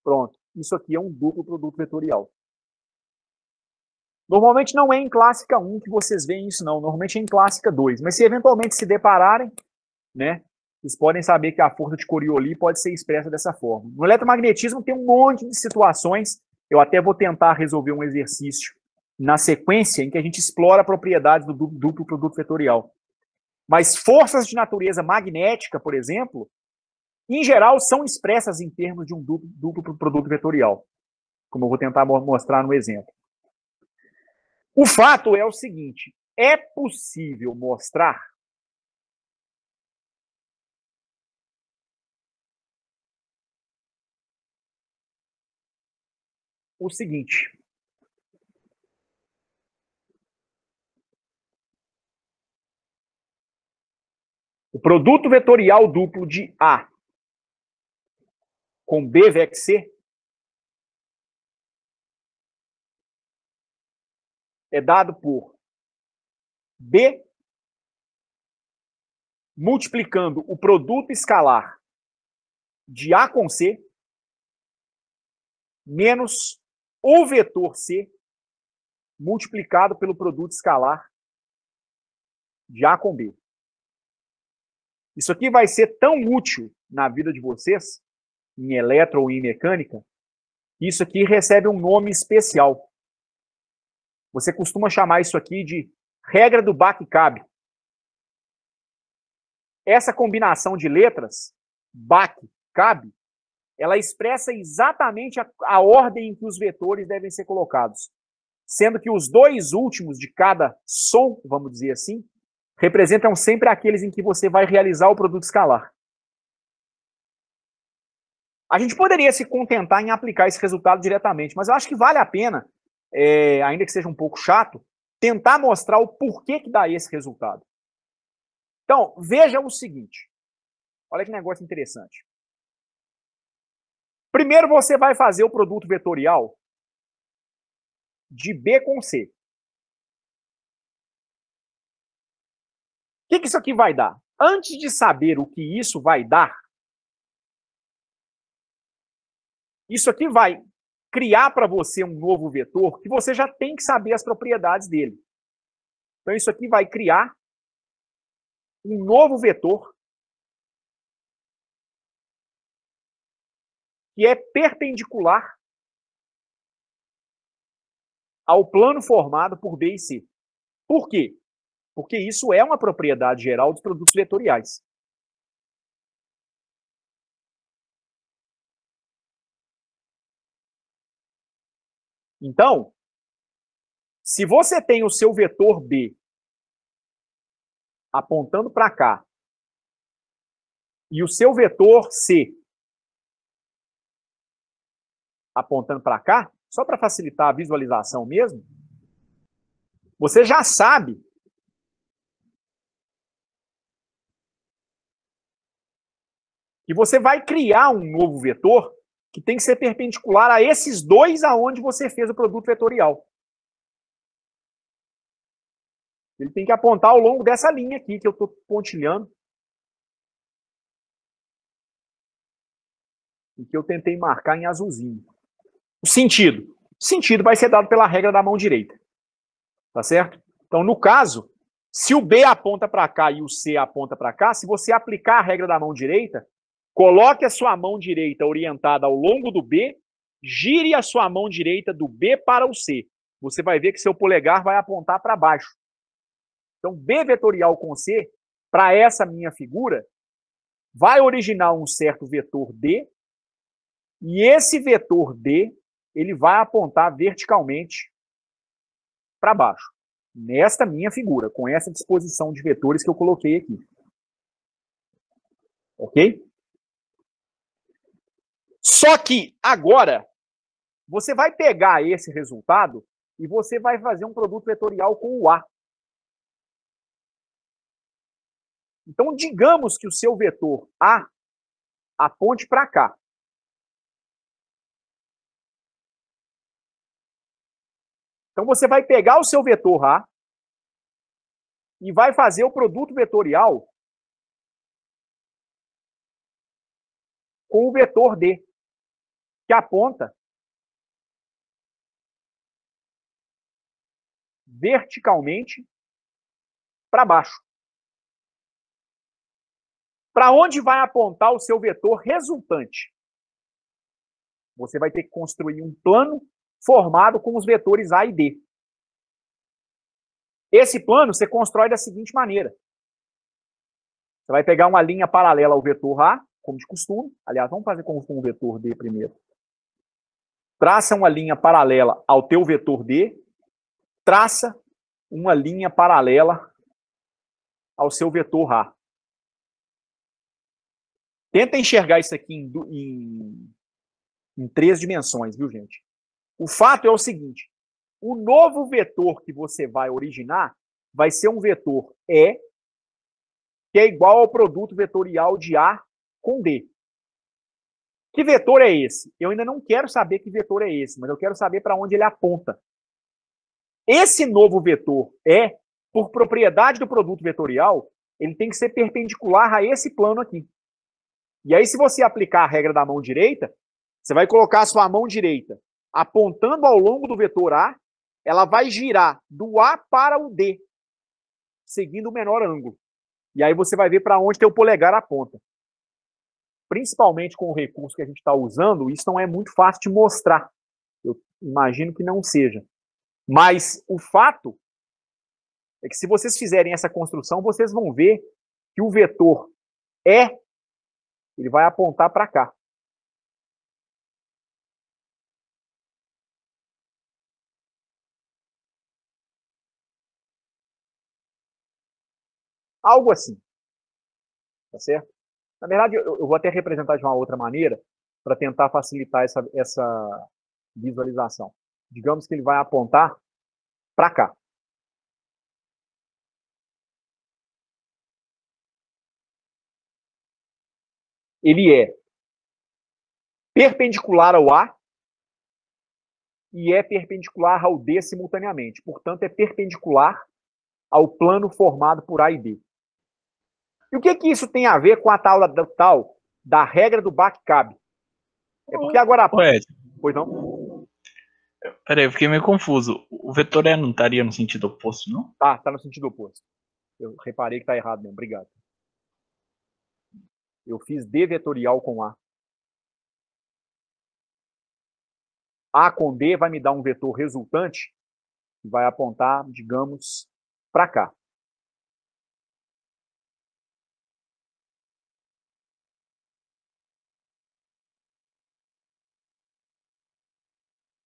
Pronto. Isso aqui é um duplo produto vetorial. Normalmente não é em clássica 1 que vocês veem isso, não. Normalmente é em clássica 2. Mas se eventualmente se depararem, né, vocês podem saber que a força de Coriolis pode ser expressa dessa forma. No eletromagnetismo tem um monte de situações. Eu até vou tentar resolver um exercício na sequência em que a gente explora a propriedade do duplo produto vetorial. Mas forças de natureza magnética, por exemplo, em geral, são expressas em termos de um duplo, duplo produto vetorial, como eu vou tentar mostrar no exemplo. O fato é o seguinte: é possível mostrar o seguinte. O produto vetorial duplo de A com b c É dado por B multiplicando o produto escalar de A com C menos o vetor C multiplicado pelo produto escalar de A com B. Isso aqui vai ser tão útil na vida de vocês em eletro ou em mecânica, isso aqui recebe um nome especial. Você costuma chamar isso aqui de regra do Bach-Cabe. Essa combinação de letras, Bach-Cabe, ela expressa exatamente a, a ordem em que os vetores devem ser colocados, sendo que os dois últimos de cada som, vamos dizer assim, representam sempre aqueles em que você vai realizar o produto escalar. A gente poderia se contentar em aplicar esse resultado diretamente, mas eu acho que vale a pena, é, ainda que seja um pouco chato, tentar mostrar o porquê que dá esse resultado. Então, veja o seguinte. Olha que negócio interessante. Primeiro você vai fazer o produto vetorial de B com C. O que, que isso aqui vai dar? Antes de saber o que isso vai dar, Isso aqui vai criar para você um novo vetor que você já tem que saber as propriedades dele. Então, isso aqui vai criar um novo vetor que é perpendicular ao plano formado por B e C. Por quê? Porque isso é uma propriedade geral dos produtos vetoriais. Então, se você tem o seu vetor B apontando para cá e o seu vetor C apontando para cá, só para facilitar a visualização mesmo, você já sabe que você vai criar um novo vetor que tem que ser perpendicular a esses dois aonde você fez o produto vetorial. Ele tem que apontar ao longo dessa linha aqui que eu estou pontilhando. E que eu tentei marcar em azulzinho. O sentido. O sentido vai ser dado pela regra da mão direita. Tá certo? Então, no caso, se o B aponta para cá e o C aponta para cá, se você aplicar a regra da mão direita, Coloque a sua mão direita orientada ao longo do B, gire a sua mão direita do B para o C. Você vai ver que seu polegar vai apontar para baixo. Então, B vetorial com C, para essa minha figura, vai originar um certo vetor D, e esse vetor D, ele vai apontar verticalmente para baixo, nesta minha figura, com essa disposição de vetores que eu coloquei aqui. Ok? Só que agora você vai pegar esse resultado e você vai fazer um produto vetorial com o A. Então, digamos que o seu vetor A aponte para cá. Então, você vai pegar o seu vetor A e vai fazer o produto vetorial com o vetor D que aponta verticalmente para baixo. Para onde vai apontar o seu vetor resultante? Você vai ter que construir um plano formado com os vetores A e B. Esse plano você constrói da seguinte maneira. Você vai pegar uma linha paralela ao vetor A, como de costume. Aliás, vamos fazer com o vetor D primeiro traça uma linha paralela ao teu vetor D, traça uma linha paralela ao seu vetor A. Tenta enxergar isso aqui em, em, em três dimensões, viu, gente? O fato é o seguinte, o novo vetor que você vai originar vai ser um vetor E, que é igual ao produto vetorial de A com D. Que vetor é esse? Eu ainda não quero saber que vetor é esse, mas eu quero saber para onde ele aponta. Esse novo vetor é, por propriedade do produto vetorial, ele tem que ser perpendicular a esse plano aqui. E aí, se você aplicar a regra da mão direita, você vai colocar a sua mão direita apontando ao longo do vetor A, ela vai girar do A para o D, seguindo o menor ângulo. E aí você vai ver para onde teu polegar aponta principalmente com o recurso que a gente está usando, isso não é muito fácil de mostrar. Eu imagino que não seja. Mas o fato é que se vocês fizerem essa construção, vocês vão ver que o vetor é, ele vai apontar para cá. Algo assim. Tá certo? Na verdade, eu, vou até representar de uma outra maneira para tentar facilitar essa, essa visualização. Digamos que ele vai apontar para cá. Ele é perpendicular ao A e é perpendicular ao D simultaneamente. Portanto, é perpendicular ao plano formado por A e b. E o que, que isso tem a ver com a tal da, tal, da regra do cab? É porque agora. Ué, pois não? Peraí, eu fiquei meio confuso. O vetor é não estaria no sentido oposto, não? Tá, tá no sentido oposto. Eu reparei que tá errado mesmo, obrigado. Eu fiz D vetorial com A. A com D vai me dar um vetor resultante que vai apontar, digamos, para cá.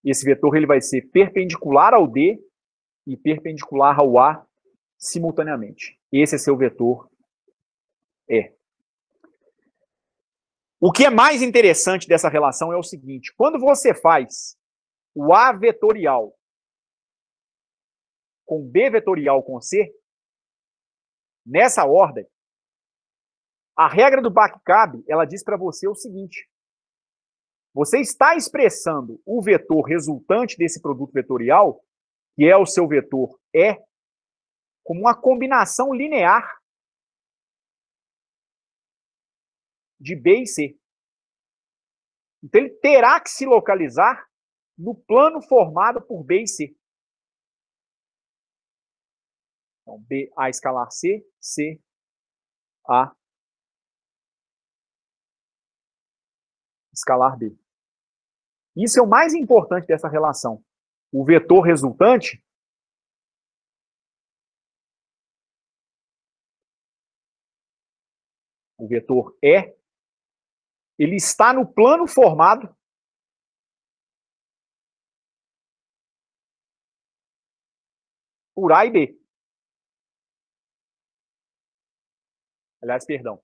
esse vetor ele vai ser perpendicular ao D e perpendicular ao A simultaneamente. Esse é seu vetor E. O que é mais interessante dessa relação é o seguinte: quando você faz o A vetorial com B vetorial com C, nessa ordem, a regra do cab ela diz para você o seguinte: você está expressando o vetor resultante desse produto vetorial, que é o seu vetor E, como uma combinação linear de B e C. Então, ele terá que se localizar no plano formado por B e C. Então, B a escalar C, C a escalar B. Isso é o mais importante dessa relação. O vetor resultante o vetor E, ele está no plano formado por A e B. Aliás, perdão,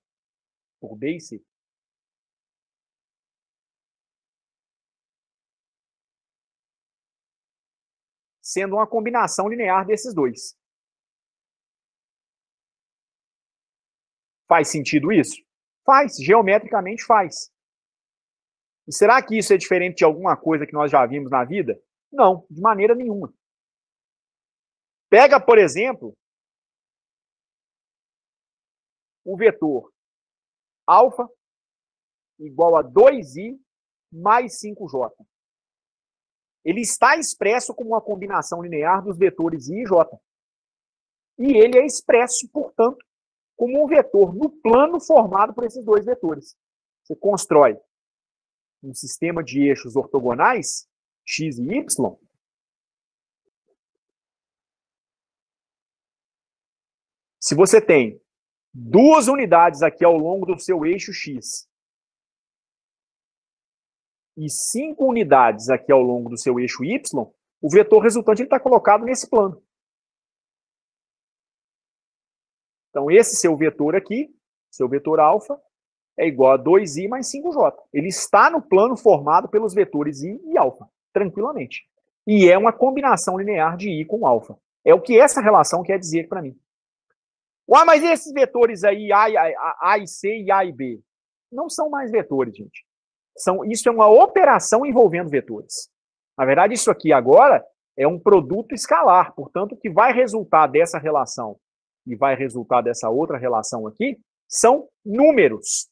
por B e C. sendo uma combinação linear desses dois. Faz sentido isso? Faz, geometricamente faz. E será que isso é diferente de alguma coisa que nós já vimos na vida? Não, de maneira nenhuma. Pega, por exemplo, o vetor alfa igual a 2i mais 5j. Ele está expresso como uma combinação linear dos vetores I e J. E ele é expresso, portanto, como um vetor no plano formado por esses dois vetores. Você constrói um sistema de eixos ortogonais, x e y, se você tem duas unidades aqui ao longo do seu eixo x e 5 unidades aqui ao longo do seu eixo y, o vetor resultante está colocado nesse plano. Então, esse seu vetor aqui, seu vetor alfa, é igual a 2i mais 5j. Ele está no plano formado pelos vetores i e alfa, tranquilamente. E é uma combinação linear de i com alfa. É o que essa relação quer dizer para mim. Uai, ah, mas esses vetores aí, a, a, a, e C e A e B, não são mais vetores, gente. São, isso é uma operação envolvendo vetores. Na verdade, isso aqui agora é um produto escalar, portanto, o que vai resultar dessa relação e vai resultar dessa outra relação aqui são números.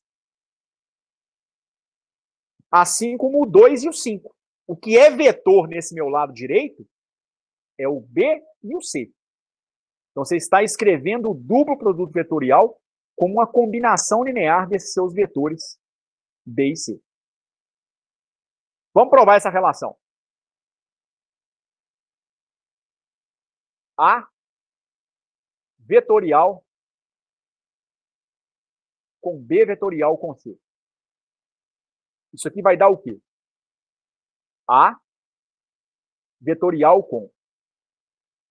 Assim como o 2 e o 5. O que é vetor nesse meu lado direito é o B e o C. Então você está escrevendo o duplo produto vetorial como uma combinação linear desses seus vetores B e C. Vamos provar essa relação. A vetorial com B vetorial com C. Isso aqui vai dar o quê? A vetorial com.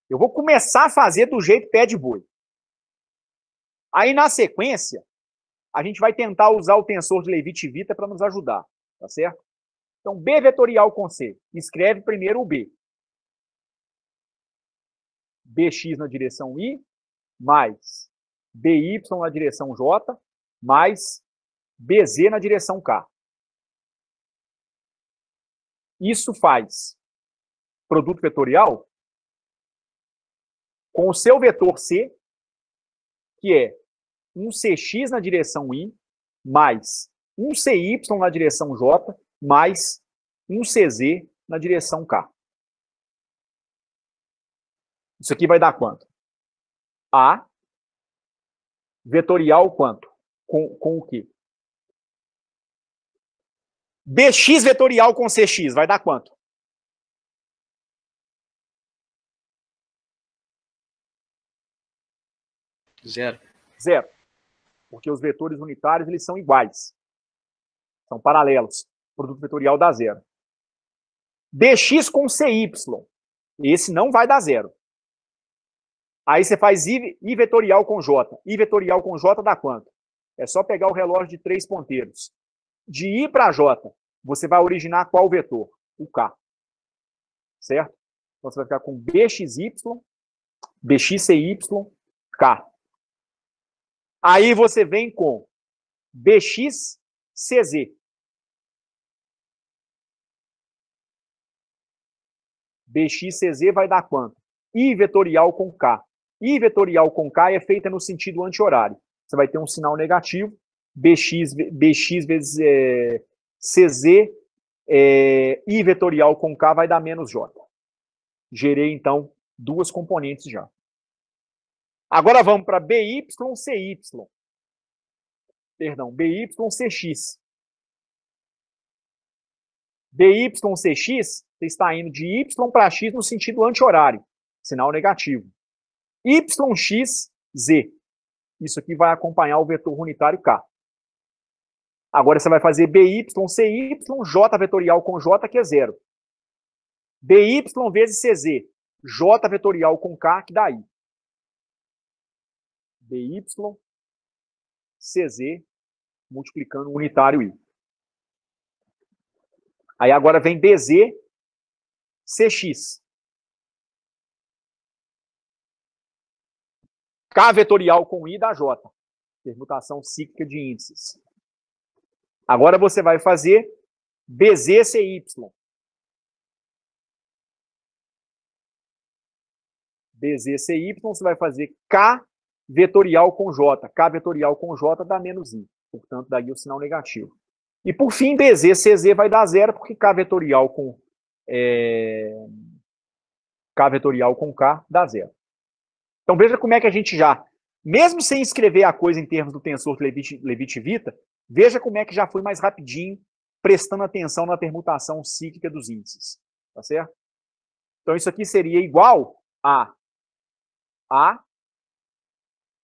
Eu vou começar a fazer do jeito pé de boi. Aí, na sequência, a gente vai tentar usar o tensor de levi vita para nos ajudar, tá certo? Então, B vetorial com C. Escreve primeiro o B. BX na direção I, mais BY na direção J, mais BZ na direção K. Isso faz produto vetorial com o seu vetor C, que é um CX na direção I, mais um CY na direção J, mais um CZ na direção K. Isso aqui vai dar quanto? A vetorial quanto? Com, com o quê? BX vetorial com CX vai dar quanto? Zero. Zero. Porque os vetores unitários eles são iguais. São paralelos produto vetorial dá zero. dx com cy, esse não vai dar zero. Aí você faz i, i vetorial com j. i vetorial com j dá quanto? É só pegar o relógio de três ponteiros. De i para j, você vai originar qual vetor? O k. Certo? Então você vai ficar com bxy, bxcy, k. Aí você vem com bxcz. BXCZ vai dar quanto? I vetorial com K. I vetorial com K é feita no sentido anti-horário. Você vai ter um sinal negativo, BX, BX vezes é, CZ, é, I vetorial com K vai dar menos J. Gerei, então, duas componentes já. Agora vamos para BY, CY. Perdão, BY, CX. BY, CX você está indo de Y para X no sentido anti-horário, sinal negativo. X, Z. Isso aqui vai acompanhar o vetor unitário K. Agora você vai fazer BY, CY, J vetorial com J, que é zero. BY vezes CZ, J vetorial com K, que dá I. BY, CZ, multiplicando o unitário I. Aí agora vem bz CX. K vetorial com I dá J. Permutação cíclica de índices. Agora você vai fazer BZCY. BZCY, você vai fazer K vetorial com J. K vetorial com J dá menos I. Portanto, daí o sinal negativo. E por fim, BZ, CZ vai dar zero, porque K vetorial com é, K vetorial com K dá zero. Então veja como é que a gente já, mesmo sem escrever a coisa em termos do tensor Levitt-Vita, veja como é que já foi mais rapidinho prestando atenção na permutação cíclica dos índices. Tá certo? Então isso aqui seria igual a A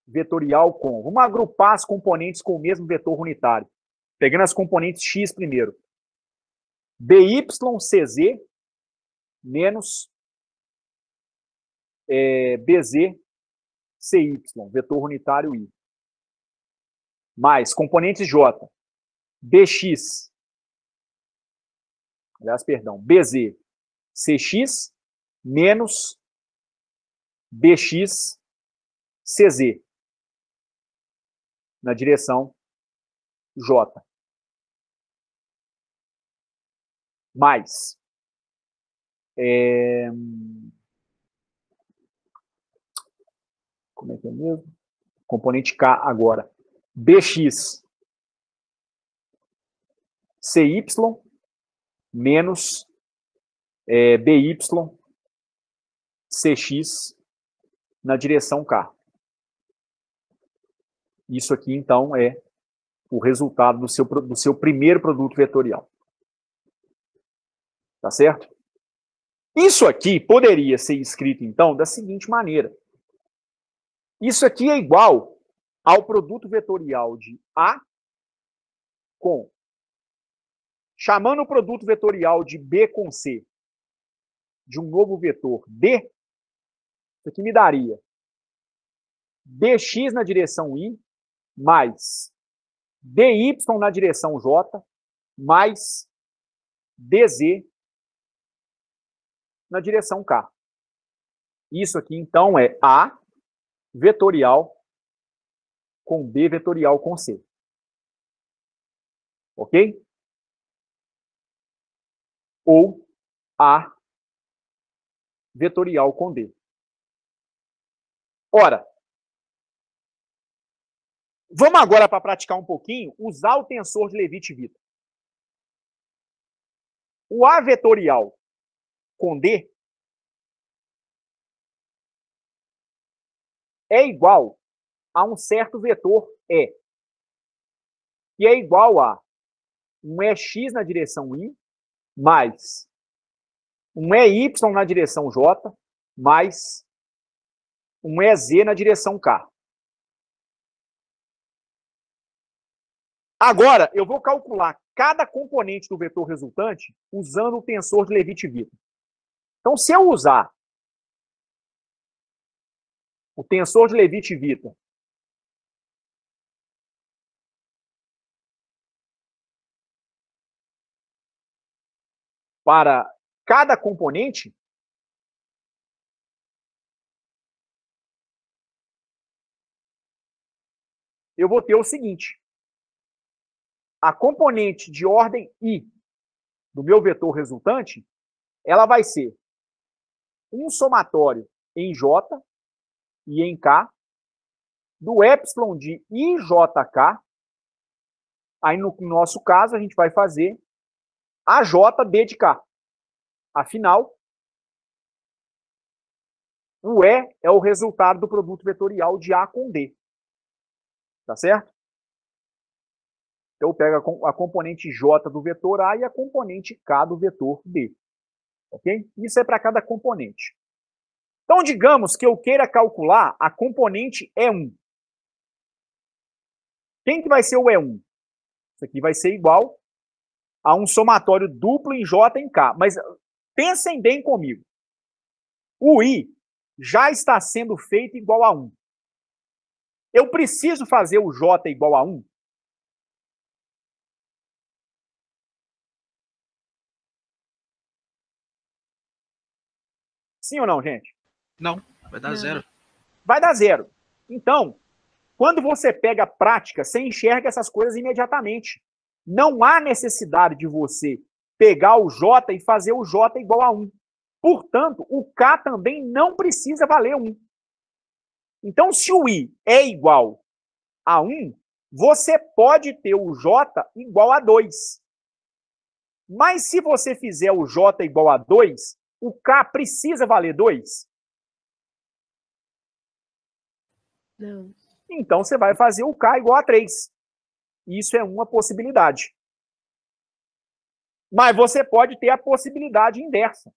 vetorial com. Vamos agrupar as componentes com o mesmo vetor unitário. Pegando as componentes x primeiro. BY, CZ menos é, BZ CY, vetor unitário I. Mais componentes J, BX, aliás, perdão, BZ CX menos BX CZ na direção J. Mais é... Como é que é mesmo? Componente K agora. BX. CY menos é, BY CX na direção K. Isso aqui, então, é o resultado do seu, do seu primeiro produto vetorial. Tá certo? Isso aqui poderia ser escrito, então, da seguinte maneira. Isso aqui é igual ao produto vetorial de A com. Chamando o produto vetorial de B com C de um novo vetor D, isso aqui me daria dx na direção I mais dy na direção J mais dz na direção K. Isso aqui, então, é A vetorial com B vetorial com C. Ok? Ou A vetorial com D. Ora, vamos agora, para praticar um pouquinho, usar o tensor de Levitt-Vita. O A vetorial esconder é igual a um certo vetor é. E, que é igual a um EX na direção I, mais um EY na direção J, mais um EZ na direção K. Agora, eu vou calcular cada componente do vetor resultante usando o tensor de Levitt-Witten. Então, se eu usar o tensor de Levi-Civita para cada componente, eu vou ter o seguinte. A componente de ordem I do meu vetor resultante, ela vai ser um somatório em J e em K, do epsilon de IJK, aí no nosso caso a gente vai fazer a JD de K. Afinal, o E é o resultado do produto vetorial de A com D. Tá certo? Então, pega a componente J do vetor A e a componente K do vetor b Ok? Isso é para cada componente. Então, digamos que eu queira calcular a componente E1. Quem que vai ser o E1? Isso aqui vai ser igual a um somatório duplo em J em K. Mas ah, pensem bem comigo. O I já está sendo feito igual a 1. Eu preciso fazer o J igual a 1? Sim ou não, gente? Não, vai dar não. zero. Vai dar zero. Então, quando você pega a prática, você enxerga essas coisas imediatamente. Não há necessidade de você pegar o J e fazer o J igual a 1. Portanto, o K também não precisa valer 1. Então, se o I é igual a 1, você pode ter o J igual a 2. Mas se você fizer o J igual a 2, o K precisa valer 2? Não. Então você vai fazer o K igual a 3. Isso é uma possibilidade. Mas você pode ter a possibilidade inversa.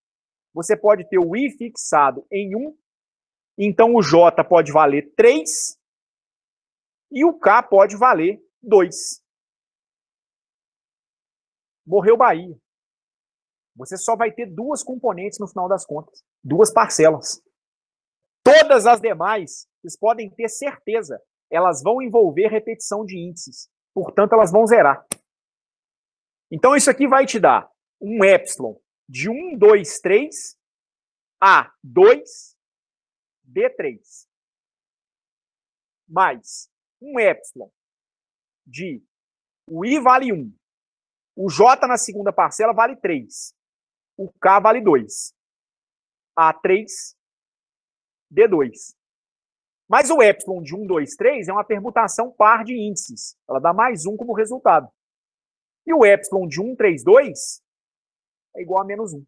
Você pode ter o i fixado em 1, então o j pode valer 3 e o k pode valer 2. Morreu Bahia. Você só vai ter duas componentes no final das contas, duas parcelas. Todas as demais, vocês podem ter certeza, elas vão envolver repetição de índices. Portanto, elas vão zerar. Então, isso aqui vai te dar um epsilon de 1, 2, 3 a 2, b 3 Mais um epsilon de o I vale 1, o J na segunda parcela vale 3 o K vale 2. A3, D2. Mas o epsilon de 1, 2, 3 é uma permutação par de índices. Ela dá mais 1 como resultado. E o epsilon de 1, 3, 2 é igual a menos 1.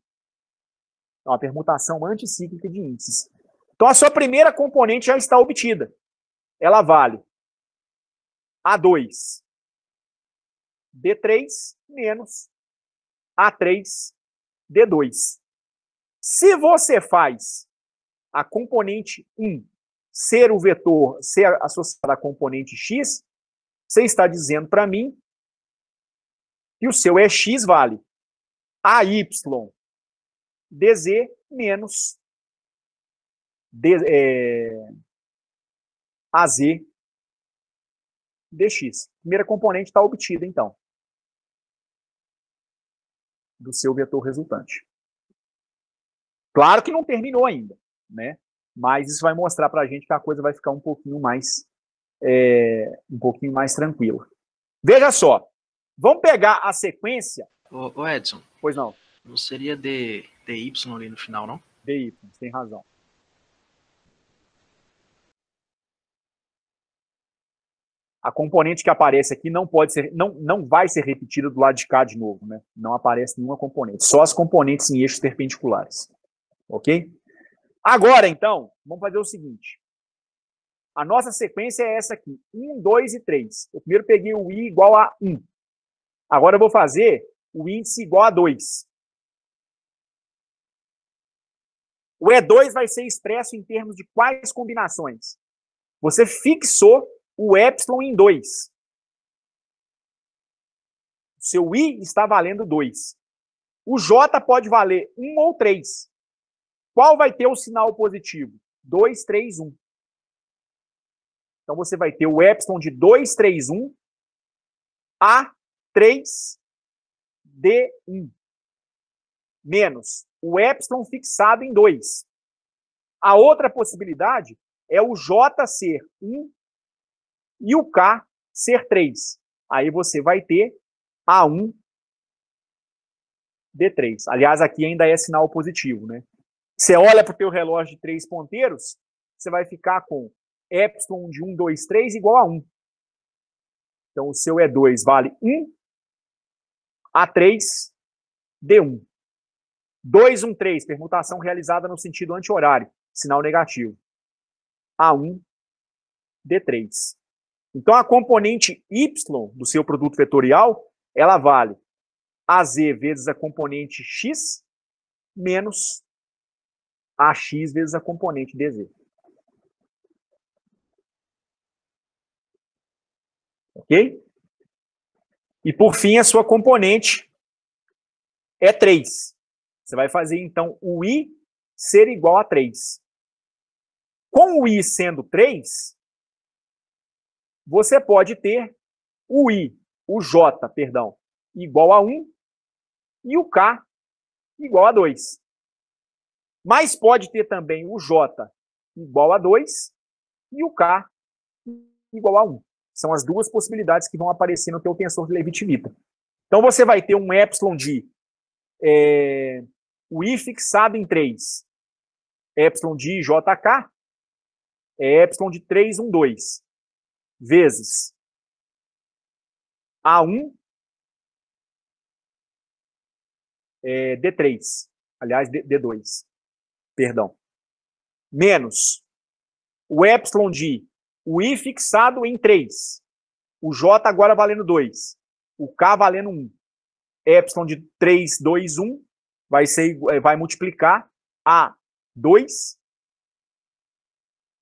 É uma permutação anticíclica de índices. Então, a sua primeira componente já está obtida. Ela vale A2, D3 menos A3, D2. Se você faz a componente 1 ser o vetor, ser associada à componente X, você está dizendo para mim que o seu EX é vale AY DZ menos D, é, AZ dx. Primeira componente está obtida, então do seu vetor resultante. Claro que não terminou ainda, né? Mas isso vai mostrar para a gente que a coisa vai ficar um pouquinho mais é, um pouquinho mais tranquila. Veja só, vamos pegar a sequência. Ô, ô Edson. Pois não. Não seria DY ali no final, não? DY, tem razão. a componente que aparece aqui não pode ser, não, não vai ser repetida do lado de cá de novo, né? Não aparece nenhuma componente, só as componentes em eixos perpendiculares. Ok? Agora, então, vamos fazer o seguinte. A nossa sequência é essa aqui, 1, 2 e 3. Eu primeiro peguei o i igual a 1. Agora eu vou fazer o índice igual a 2. O E2 vai ser expresso em termos de quais combinações? Você fixou o epsilon em 2. Seu i está valendo 2. O j pode valer 1 um ou 3. Qual vai ter o sinal positivo? 2, 3, 1. Então você vai ter o epsilon de 2, 3, 1 a 3 D1 menos o epsilon fixado em 2. A outra possibilidade é o J ser 1 e o K ser 3. Aí você vai ter A1 D3. Aliás, aqui ainda é sinal positivo, né? Você olha para o teu relógio de três ponteiros, você vai ficar com epsilon de 1, 2, 3 igual a 1. Então, o seu E2 é vale 1, A3, D1. 2, 1, 3, permutação realizada no sentido anti-horário, sinal negativo. A1, D3. Então, a componente Y do seu produto vetorial, ela vale AZ vezes a componente X menos AX vezes a componente DZ. Ok? E, por fim, a sua componente é 3. Você vai fazer, então, o I ser igual a 3. Com o I sendo 3, você pode ter o i, o j, perdão, igual a 1 e o k igual a 2. Mas pode ter também o j igual a 2 e o k igual a 1. São as duas possibilidades que vão aparecer no teu tensor de Levitivita. Então você vai ter um epsilon de é, o i fixado em 3, epsilon de jk, é epsilon de 3, 1, 2 vezes A1 é, D3, aliás, D, D2, perdão, menos o epsilon de o i fixado em 3, o j agora valendo 2, o k valendo 1, epsilon de 3, 2, 1, vai, ser, é, vai multiplicar a 2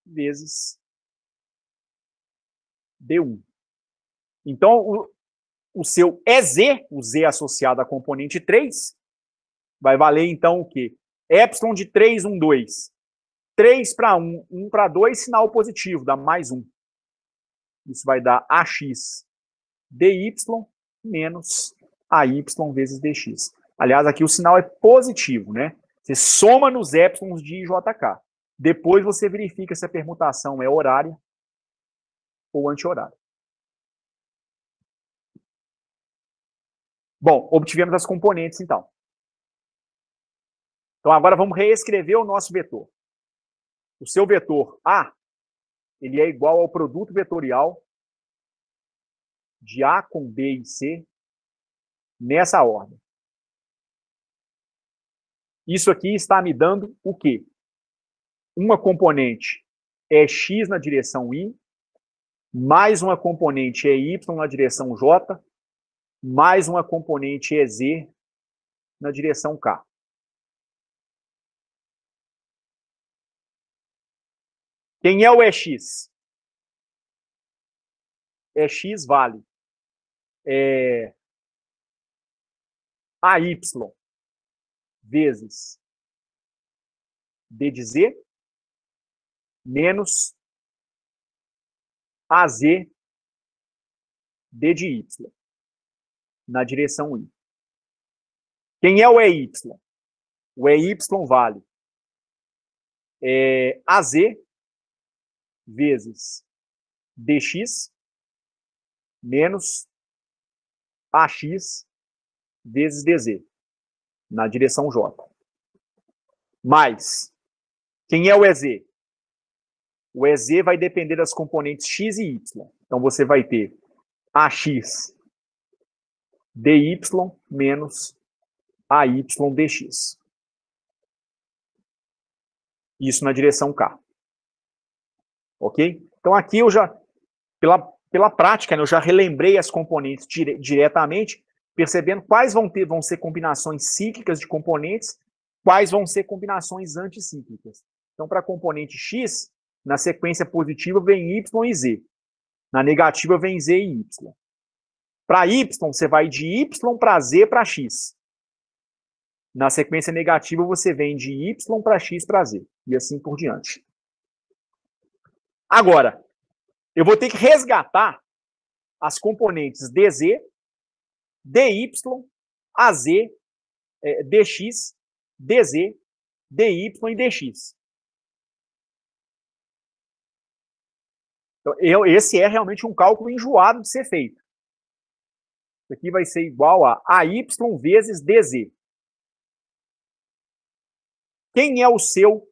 vezes D1. Então, o, o seu EZ, o Z associado à componente 3, vai valer então o quê? Epsilon de 3, 1, 2. 3 para 1, 1 para 2, sinal positivo, dá mais 1. Isso vai dar AX dy menos AY vezes dx. Aliás, aqui o sinal é positivo, né? Você soma nos épsilons de IJK. Depois você verifica se a permutação é horária ou anti-horário. Bom, obtivemos as componentes, então. Então, agora vamos reescrever o nosso vetor. O seu vetor A, ele é igual ao produto vetorial de A com B e C nessa ordem. Isso aqui está me dando o quê? Uma componente é x na direção i mais uma componente EY é na direção J, mais uma componente EZ é na direção K. Quem é o EX? EX vale é, AY vezes D de Z menos AZ D de Y, na direção I. Quem é o EY? O EY vale é, AZ vezes DX menos AX vezes DZ, na direção J. Mais, quem é o EZ? O EZ vai depender das componentes X e Y. Então, você vai ter AX dy menos AY dx. Isso na direção K. Ok? Então, aqui eu já, pela, pela prática, né, eu já relembrei as componentes dire, diretamente, percebendo quais vão, ter, vão ser combinações cíclicas de componentes, quais vão ser combinações anticíclicas. Então, para a componente X, na sequência positiva vem Y e Z. Na negativa vem Z e Y. Para Y, você vai de Y para Z para X. Na sequência negativa, você vem de Y para X para Z. E assim por diante. Agora, eu vou ter que resgatar as componentes DZ, DY, AZ, eh, DX, DZ, DY e DX. Então, eu, esse é realmente um cálculo enjoado de ser feito. Isso aqui vai ser igual a AY vezes DZ. Quem é o seu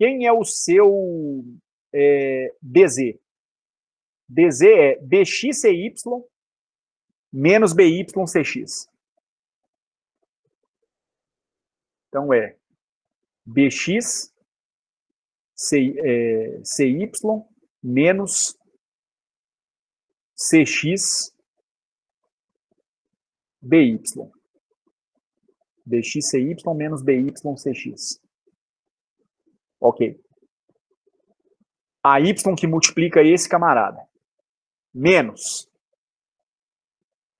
Quem é o seu é, DZ? DZ é DXCY menos BYCX. Então é BX C, é, CY menos CX BY. BX, y menos BY, CX. Ok. A y que multiplica esse camarada. Menos.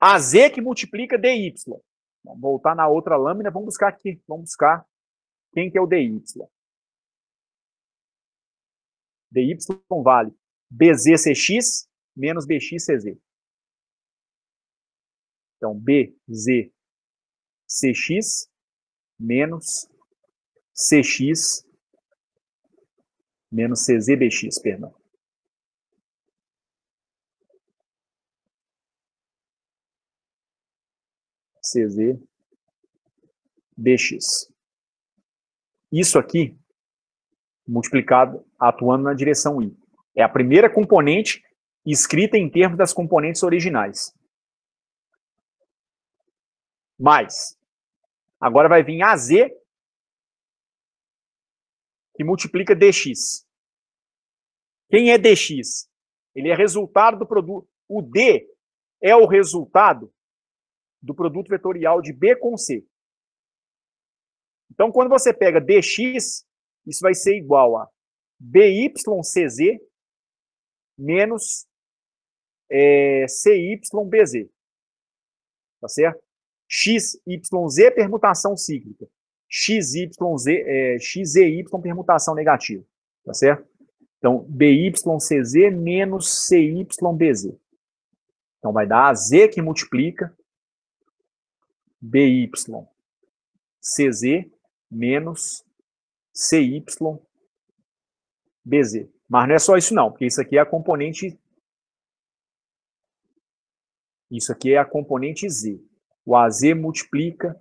A z que multiplica dy. Vamos voltar na outra lâmina, vamos buscar aqui. Vamos buscar quem que é o dy. dy vale bzcx menos bxcz. Então, bzcx menos cx menos czbx, perdão. czbx. Isso aqui, multiplicado, atuando na direção I. É a primeira componente escrita em termos das componentes originais. Mais. Agora vai vir AZ que multiplica dx. Quem é dx? Ele é resultado do produto. O d é o resultado do produto vetorial de b com c. Então, quando você pega dx, isso vai ser igual a bycz menos é, cybz. Tá certo? xyz permutação cíclica. XYZ, é, XEY permutação negativa, tá certo? Então, BYCZ menos CYBZ. Então, vai dar AZ que multiplica BYCZ menos CYBZ. Mas não é só isso não, porque isso aqui é a componente... Isso aqui é a componente Z. O AZ multiplica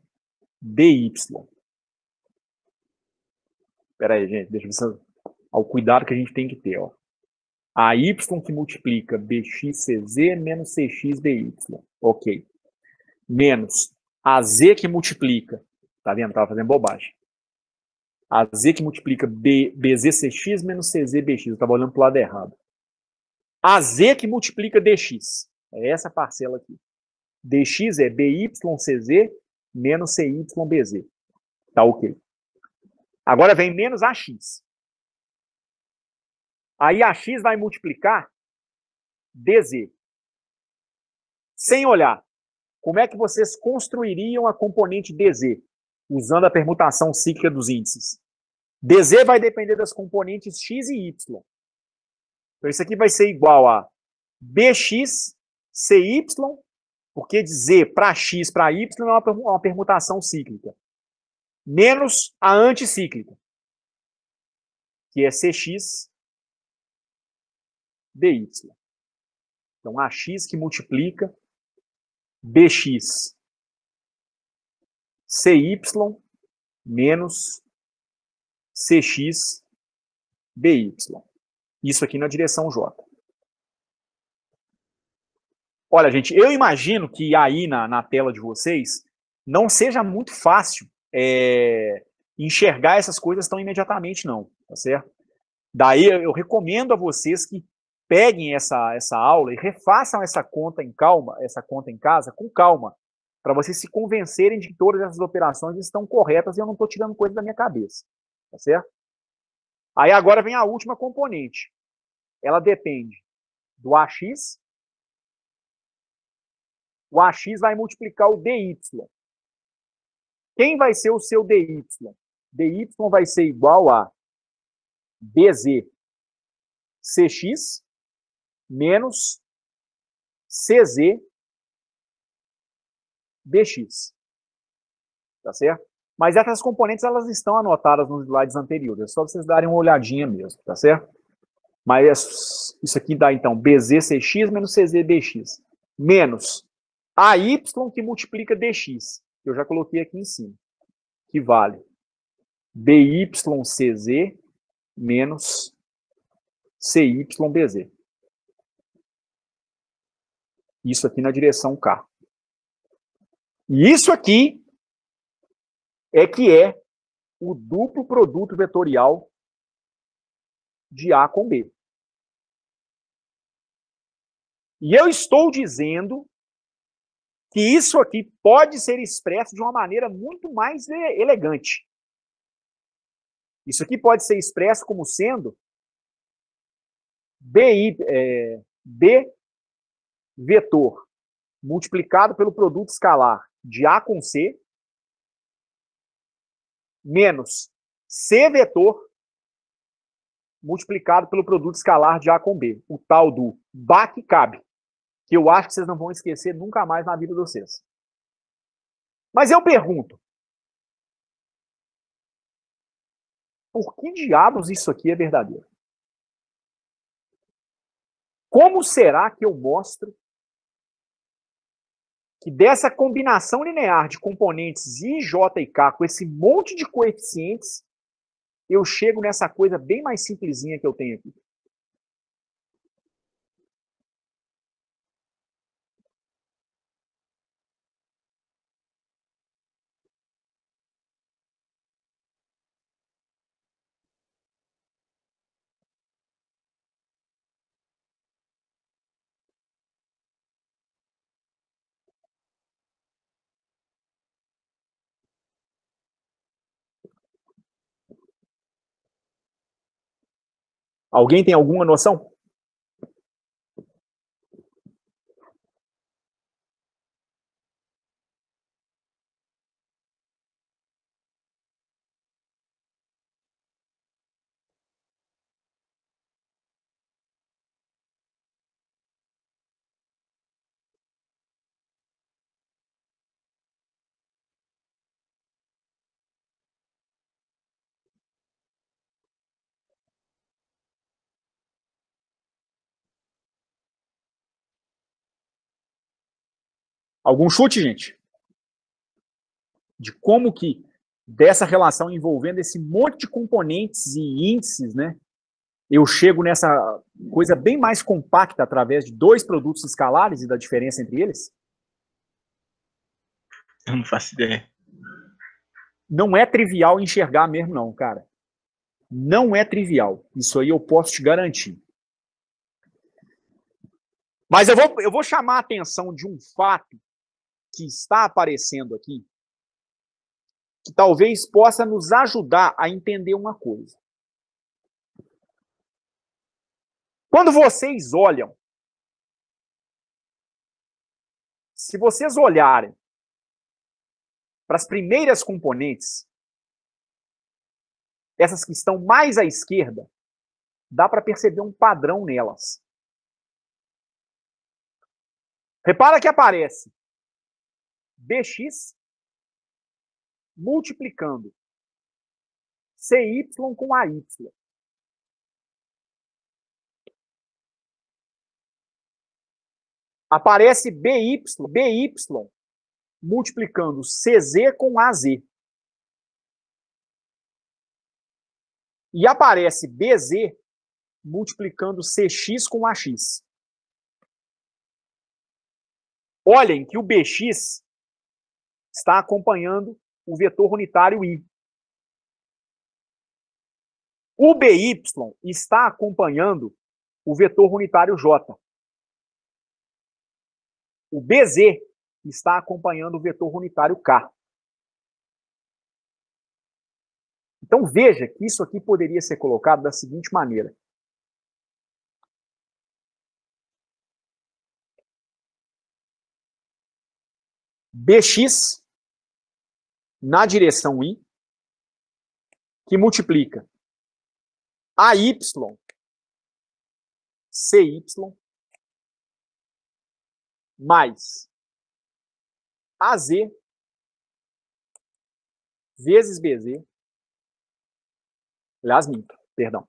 BY. Pera aí, gente, deixa eu ver Ao cuidado que a gente tem que ter, ó. AY que multiplica BXCZ menos CXBY. Ok. Menos AZ que multiplica. Tá vendo? Tava fazendo bobagem. AZ que multiplica B, BZCX menos CZBX. Eu tava olhando pro lado errado. AZ que multiplica DX. É essa parcela aqui. DX é BYCZ menos CYBZ. Tá ok. Agora vem menos AX. Aí AX vai multiplicar DZ. Sem olhar, como é que vocês construiriam a componente DZ usando a permutação cíclica dos índices? DZ vai depender das componentes X e Y. Então, isso aqui vai ser igual a BX, CY, porque de Z para X para Y é, é uma permutação cíclica menos a anticíclica, que é CX DY. Então, AX que multiplica BX CY menos CX dy. Isso aqui na direção J. Olha, gente, eu imagino que aí na, na tela de vocês não seja muito fácil é, enxergar essas coisas tão imediatamente, não, tá certo? Daí eu recomendo a vocês que peguem essa, essa aula e refaçam essa conta em calma, essa conta em casa com calma, para vocês se convencerem de que todas essas operações estão corretas e eu não estou tirando coisa da minha cabeça, tá certo? Aí agora vem a última componente. Ela depende do AX. O AX vai multiplicar o DY. Quem vai ser o seu dy? dy vai ser igual a dz cx menos cz dx. Tá certo? Mas essas componentes elas estão anotadas nos slides anteriores, é só vocês darem uma olhadinha mesmo, tá certo? Mas é isso aqui dá então cx menos cz bx menos AY que multiplica dx que eu já coloquei aqui em cima, que vale BYCZ menos CYBZ. Isso aqui na direção K. E isso aqui é que é o duplo produto vetorial de A com B. E eu estou dizendo que isso aqui pode ser expresso de uma maneira muito mais elegante. Isso aqui pode ser expresso como sendo é, B vetor multiplicado pelo produto escalar de A com C menos C vetor multiplicado pelo produto escalar de A com B, o tal do BAC cabe que eu acho que vocês não vão esquecer nunca mais na vida de vocês. Mas eu pergunto, por que diabos isso aqui é verdadeiro? Como será que eu mostro que dessa combinação linear de componentes I, J e K, com esse monte de coeficientes, eu chego nessa coisa bem mais simplesinha que eu tenho aqui? Alguém tem alguma noção? Algum chute, gente? De como que dessa relação envolvendo esse monte de componentes e índices, né? Eu chego nessa coisa bem mais compacta através de dois produtos escalares e da diferença entre eles? Eu não faço ideia. Não é trivial enxergar mesmo, não, cara. Não é trivial. Isso aí eu posso te garantir. Mas eu vou, eu vou chamar a atenção de um fato que está aparecendo aqui, que talvez possa nos ajudar a entender uma coisa. Quando vocês olham, se vocês olharem para as primeiras componentes, essas que estão mais à esquerda, dá para perceber um padrão nelas. Repara que aparece BX multiplicando cy com ay. Aparece by, by multiplicando cz com az. E aparece bz multiplicando cx com ax. Olhem que o bx está acompanhando o vetor unitário I. O BY está acompanhando o vetor unitário J. O BZ está acompanhando o vetor unitário K. Então veja que isso aqui poderia ser colocado da seguinte maneira. BX na direção I, que multiplica AY, CY, mais AZ vezes BZ, aliás, minto, perdão,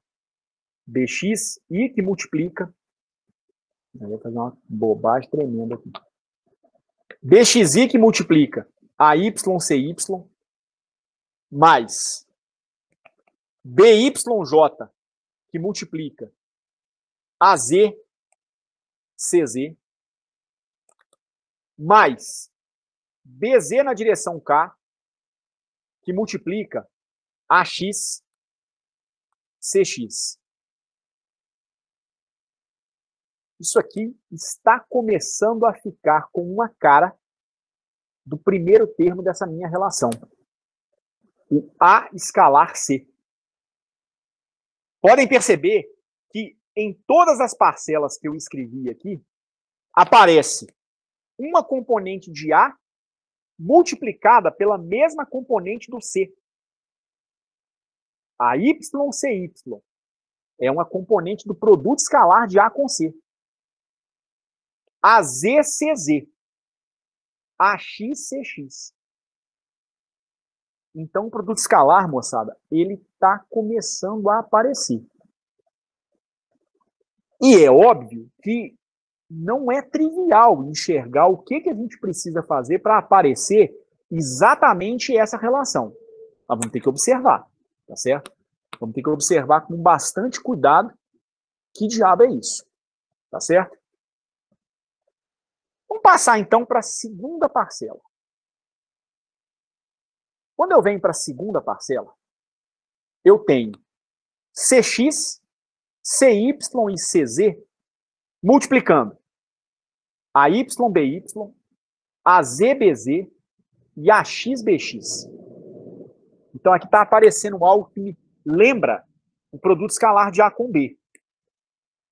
BXI que multiplica, eu vou fazer uma bobagem tremenda aqui, BXI que multiplica AYCY mais BYJ, que multiplica AZ, CZ, mais BZ na direção K, que multiplica AX, CX. Isso aqui está começando a ficar com uma cara do primeiro termo dessa minha relação. O A escalar C. Podem perceber que em todas as parcelas que eu escrevi aqui, aparece uma componente de A multiplicada pela mesma componente do C. A y c y é uma componente do produto escalar de A com C. A z c z AXCX. Então, o produto escalar, moçada, ele está começando a aparecer. E é óbvio que não é trivial enxergar o que, que a gente precisa fazer para aparecer exatamente essa relação. Mas vamos ter que observar, tá certo? Vamos ter que observar com bastante cuidado que diabo é isso, tá certo? Vamos passar então para a segunda parcela. Quando eu venho para a segunda parcela, eu tenho CX, CY e CZ multiplicando a YBY, a ZBZ e a XBX. Então aqui está aparecendo algo que me lembra o produto escalar de A com B.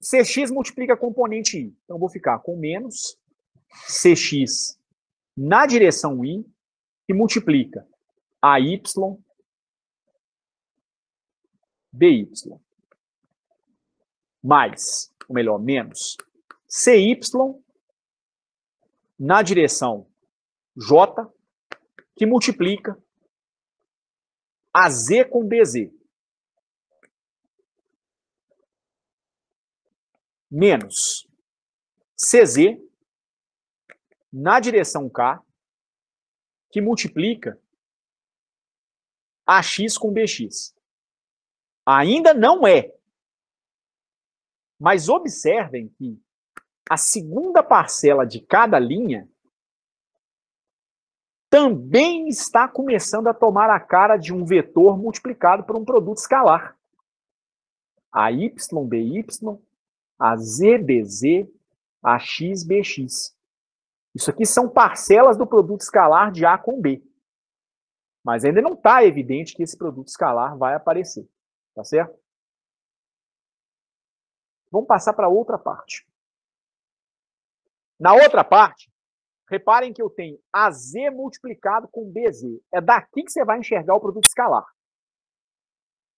CX multiplica componente I. Então vou ficar com menos CX na direção I e multiplica AY BY mais, ou melhor, menos CY na direção J que multiplica AZ com BZ. Menos CZ na direção K, que multiplica AX com BX. Ainda não é. Mas observem que a segunda parcela de cada linha também está começando a tomar a cara de um vetor multiplicado por um produto escalar. A y, by, a z, bz, a x, bx. Isso aqui são parcelas do produto escalar de A com B. Mas ainda não está evidente que esse produto escalar vai aparecer. Tá certo? Vamos passar para outra parte. Na outra parte, reparem que eu tenho AZ multiplicado com BZ. É daqui que você vai enxergar o produto escalar.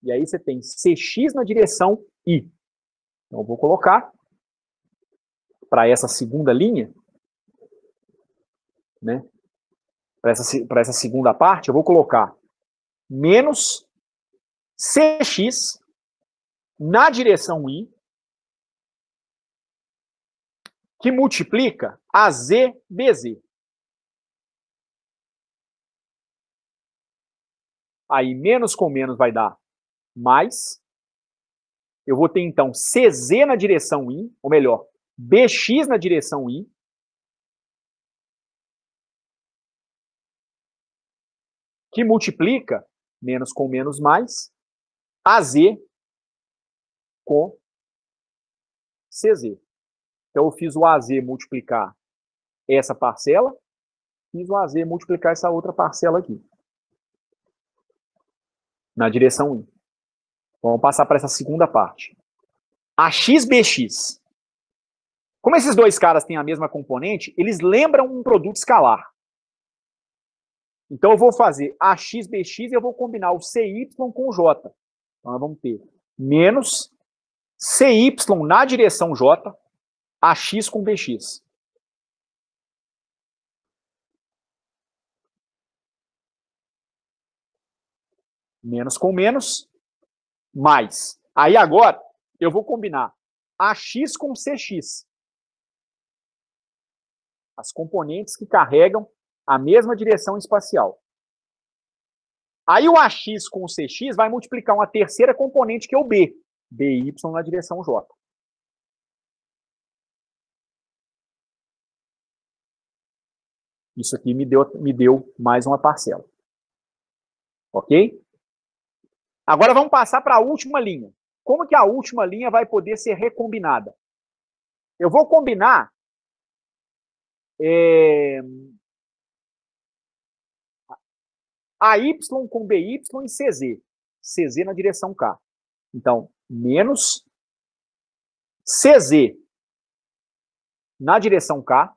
E aí você tem CX na direção I. Então eu vou colocar para essa segunda linha né? Para essa, essa segunda parte, eu vou colocar menos CX na direção I, que multiplica a Z bz Aí, menos com menos vai dar mais. Eu vou ter, então, CZ na direção I, ou melhor, BX na direção I, que multiplica menos com menos mais AZ com CZ. Então, eu fiz o AZ multiplicar essa parcela, fiz o AZ multiplicar essa outra parcela aqui. Na direção 1. Vamos passar para essa segunda parte. AXBX. Como esses dois caras têm a mesma componente, eles lembram um produto escalar. Então, eu vou fazer AX, BX e eu vou combinar o CY com o J. Então, nós vamos ter menos CY na direção J, AX com BX. Menos com menos, mais. Aí agora, eu vou combinar AX com CX. As componentes que carregam a mesma direção espacial. Aí o AX com o CX vai multiplicar uma terceira componente que é o B, BY na direção J. Isso aqui me deu, me deu mais uma parcela. Ok? Agora vamos passar para a última linha. Como que a última linha vai poder ser recombinada? Eu vou combinar é, AY com BY e CZ. CZ na direção K. Então, menos CZ na direção K,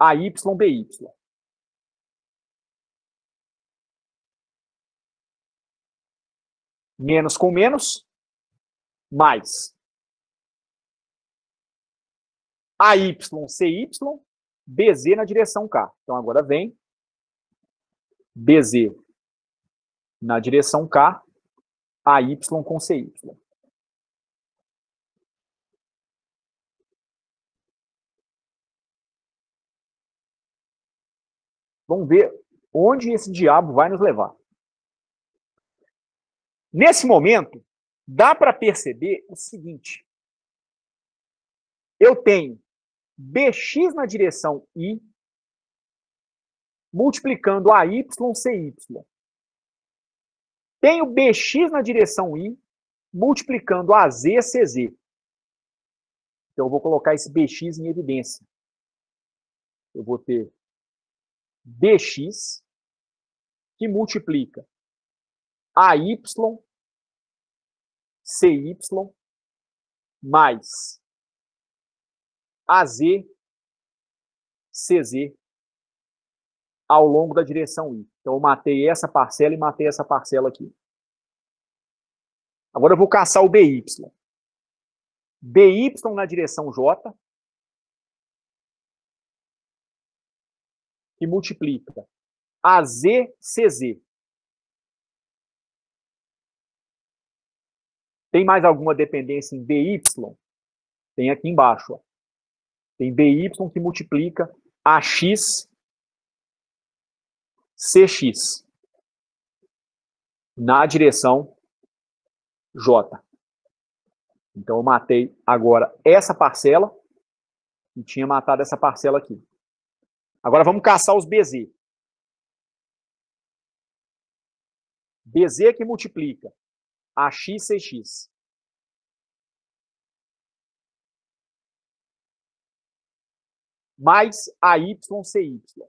AY, BY. Menos com menos, mais. AY, CY, BZ na direção K. Então, agora vem BZ na direção K, AY com CY. Vamos ver onde esse diabo vai nos levar. Nesse momento, dá para perceber o seguinte. Eu tenho BX na direção I, multiplicando AY, CY. Tenho BX na direção I, multiplicando AZ, CZ. Então, eu vou colocar esse BX em evidência. Eu vou ter BX, que multiplica AY, CY, mais AZ, CZ ao longo da direção I. Então, eu matei essa parcela e matei essa parcela aqui. Agora eu vou caçar o BY. BY na direção J, que multiplica AZ, CZ. Tem mais alguma dependência em BY? Tem aqui embaixo. Ó. Tem BY que multiplica AX CX na direção J. Então, eu matei agora essa parcela e tinha matado essa parcela aqui. Agora, vamos caçar os BZ. BZ é que multiplica a x CX. Mais a y CY.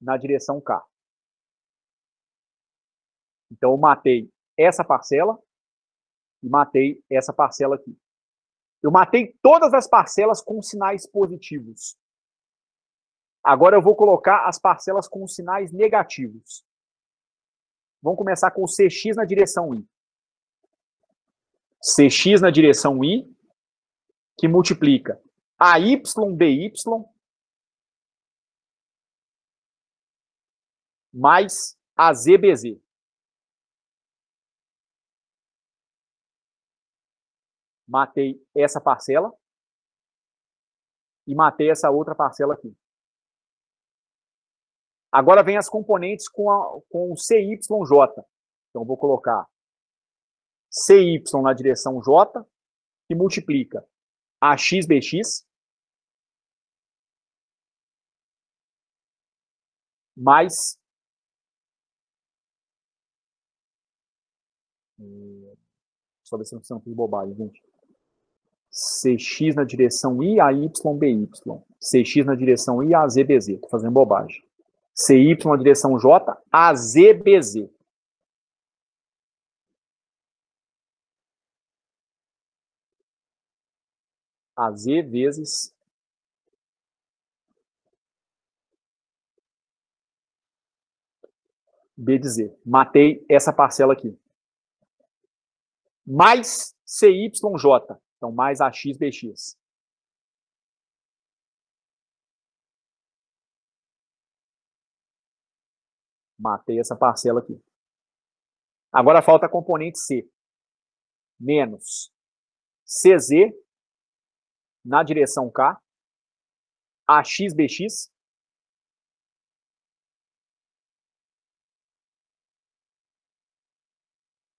na direção K. Então, eu matei essa parcela e matei essa parcela aqui. Eu matei todas as parcelas com sinais positivos. Agora eu vou colocar as parcelas com sinais negativos. Vamos começar com CX na direção I. CX na direção I, que multiplica AY, DY mais AZBZ. Matei essa parcela e matei essa outra parcela aqui. Agora vem as componentes com, a, com o CYJ. Então, vou colocar CY na direção J, que multiplica AXBX mais Só ver se eu não fiz bobagem, gente. CX na direção I a Y BY. CX na direção I a Z BZ. Estou fazendo bobagem. CY na direção J a Z BZ. A Z vezes B de Z. Matei essa parcela aqui mais CYJ, então mais AXBX. Matei essa parcela aqui. Agora falta a componente C. Menos CZ na direção K, AXBX,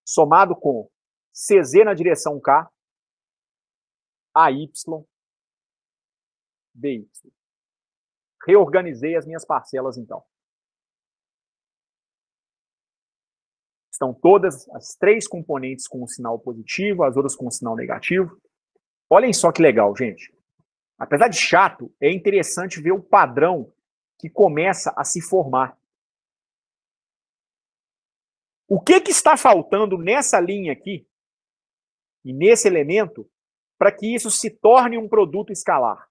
somado com CZ na direção K, AY, BY. Reorganizei as minhas parcelas, então. Estão todas as três componentes com o sinal positivo, as outras com o sinal negativo. Olhem só que legal, gente. Apesar de chato, é interessante ver o padrão que começa a se formar. O que, que está faltando nessa linha aqui e nesse elemento para que isso se torne um produto escalar.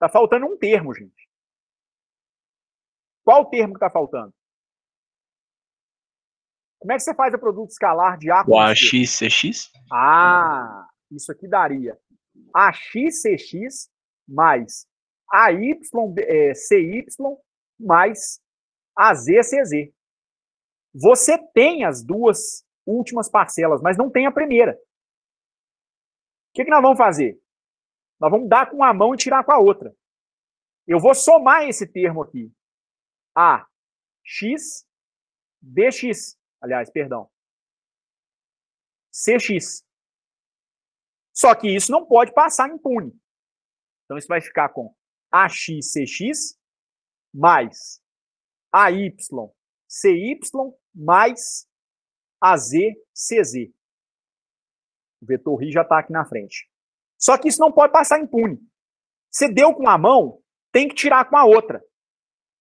Está faltando um termo, gente. Qual o termo que está faltando? Como é que você faz o produto escalar de A com o AXCX? Ah, isso aqui daria AXCX mais AYCY eh, mais AZCZ. Você tem as duas últimas parcelas, mas não tem a primeira. O que, que nós vamos fazer? Nós vamos dar com uma mão e tirar com a outra. Eu vou somar esse termo aqui a x dx, aliás, perdão, cx. Só que isso não pode passar impune. Então isso vai ficar com axcx mais ay cy mais az cz. O vetor ri já está aqui na frente. Só que isso não pode passar impune. Você deu com a mão, tem que tirar com a outra.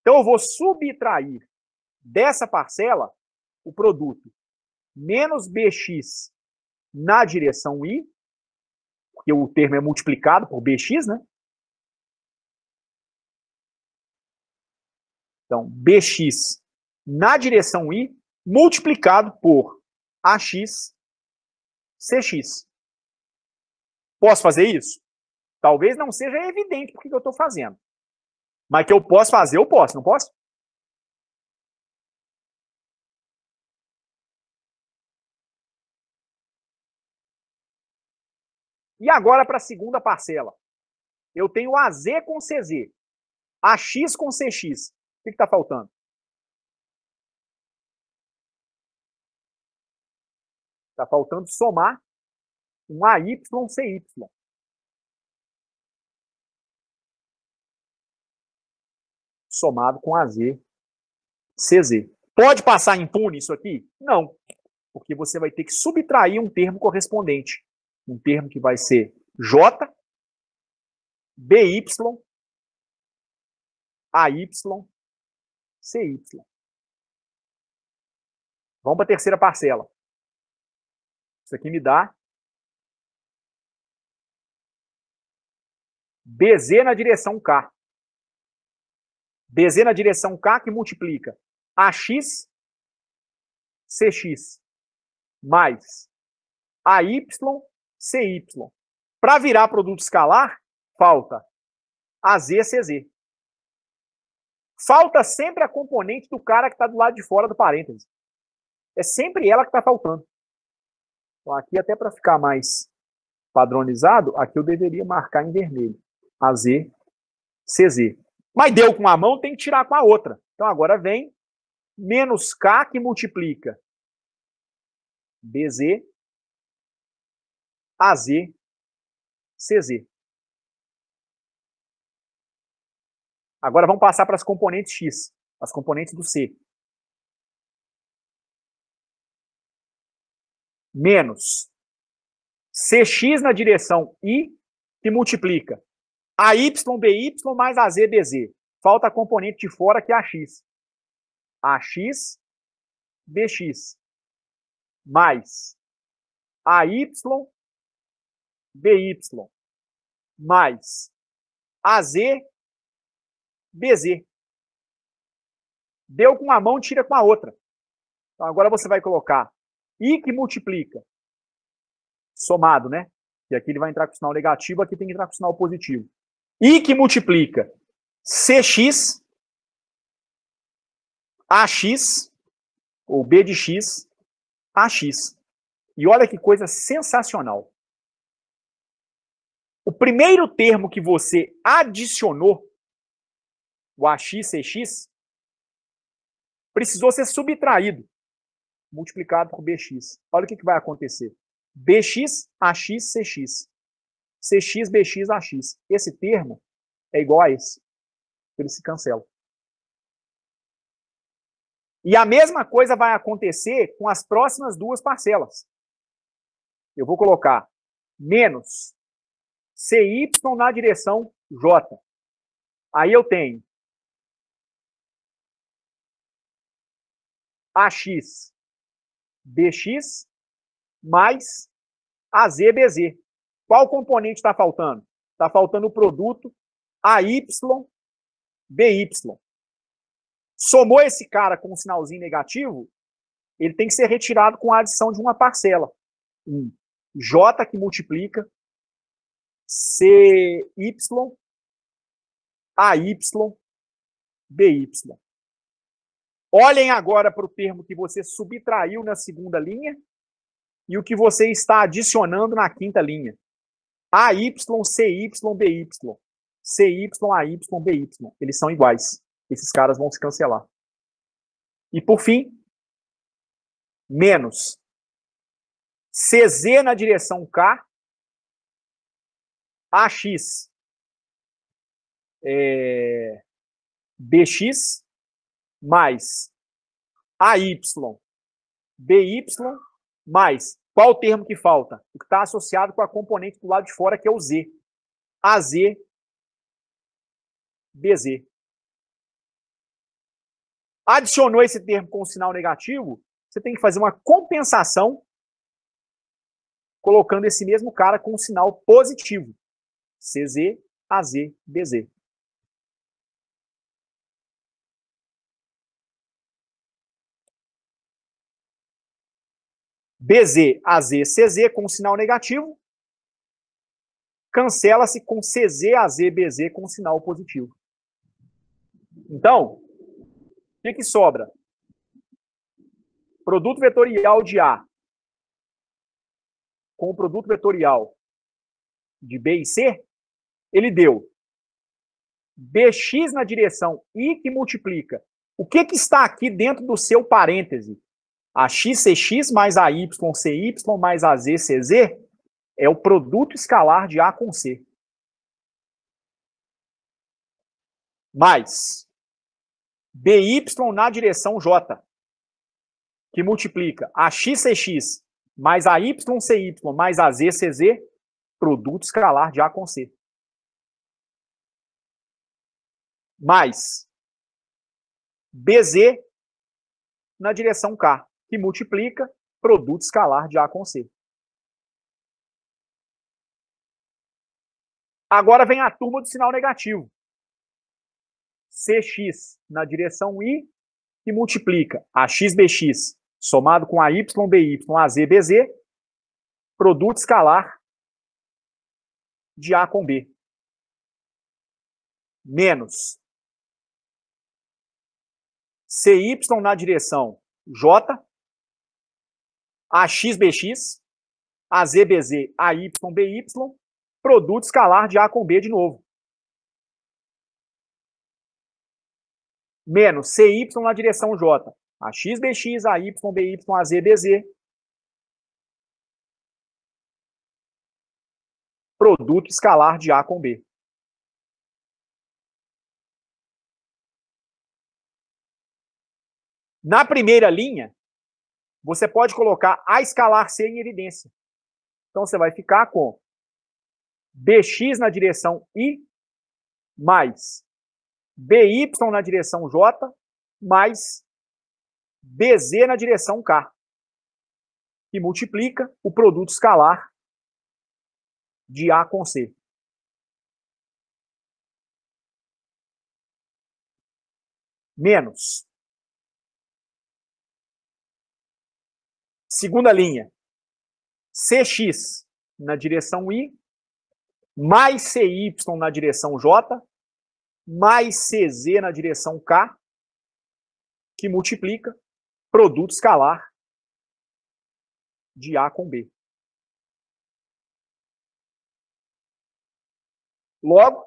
Então eu vou subtrair dessa parcela o produto menos bx na direção i, porque o termo é multiplicado por bx, né? Então, bx na direção i multiplicado por ax cx. Posso fazer isso? Talvez não seja evidente porque eu estou fazendo. Mas que eu posso fazer, eu posso, não posso? E agora para a segunda parcela. Eu tenho AZ com CZ, AX com CX. O que está faltando? Está faltando somar um AY, CY. somado com AZ, CZ. Pode passar impune isso aqui? Não, porque você vai ter que subtrair um termo correspondente. Um termo que vai ser J, BY, AY, CY. Vamos para a terceira parcela. Isso aqui me dá BZ na direção K. BZ na direção K que multiplica AX, CX, mais AY, CY. Para virar produto escalar, falta AZ, CZ. Falta sempre a componente do cara que está do lado de fora do parêntese. É sempre ela que está faltando. Então, aqui, até para ficar mais padronizado, aqui eu deveria marcar em vermelho. AZ, CZ. Mas deu com a mão, tem que tirar com a outra. Então agora vem menos K que multiplica BZ, AZ, CZ. Agora vamos passar para as componentes X, as componentes do C. Menos CX na direção I, que multiplica AYBY mais AZBZ. Falta a componente de fora, que é AX. b x Mais b y Mais b z Deu com uma mão, tira com a outra. Então, agora você vai colocar I que multiplica, somado, né? E aqui ele vai entrar com sinal negativo, aqui tem que entrar com sinal positivo. I que multiplica CX, AX, ou B de X, AX. E olha que coisa sensacional. O primeiro termo que você adicionou, o AX, CX, precisou ser subtraído, multiplicado por BX. Olha o que, que vai acontecer. BX, AX, CX. CX, BX, AX. Esse termo é igual a esse. Ele se cancela. E a mesma coisa vai acontecer com as próximas duas parcelas. Eu vou colocar menos CY na direção J. Aí eu tenho AX, BX mais AZBZ. Qual componente está faltando? Está faltando o produto AY, BY. Somou esse cara com um sinalzinho negativo, ele tem que ser retirado com a adição de uma parcela. Um J que multiplica CY, AY, BY. Olhem agora para o termo que você subtraiu na segunda linha e o que você está adicionando na quinta linha. AY, CY, BY. CY, AY, BY. Eles são iguais. Esses caras vão se cancelar. E por fim, menos CZ na direção K, AX, é, BX, mais AY, BY, mais qual o termo que falta? O que está associado com a componente do lado de fora, que é o Z. AZ, BZ. Adicionou esse termo com um sinal negativo, você tem que fazer uma compensação colocando esse mesmo cara com um sinal positivo. CZ, AZ, BZ. BZ, AZ, CZ com sinal negativo, cancela-se com CZ, AZ, BZ com sinal positivo. Então, o que, que sobra? Produto vetorial de A com o produto vetorial de B e C, ele deu bx na direção i que multiplica. O que, que está aqui dentro do seu parêntese? A XCX mais a CY mais a CZ é o produto escalar de A com C. Mais BY na direção J, que multiplica a XCX mais a CY mais a CZ, produto escalar de A com C. Mais BZ na direção K, que multiplica produto escalar de A com C. Agora vem a turma do sinal negativo. CX na direção I, que multiplica AXBX somado com AY, AZBZ, produto escalar de A com B. Menos CY na direção J, a XBX, a ZBZ, a y produto escalar de A com B de novo. Menos CY na direção J. A XBX, a y a ZBZ. Produto escalar de A com B. Na primeira linha, você pode colocar a escalar C em evidência. Então você vai ficar com bx na direção i mais by na direção j mais bz na direção k, que multiplica o produto escalar de A com C. Menos Segunda linha, CX na direção I, mais CY na direção J, mais CZ na direção K, que multiplica produto escalar de A com B. Logo,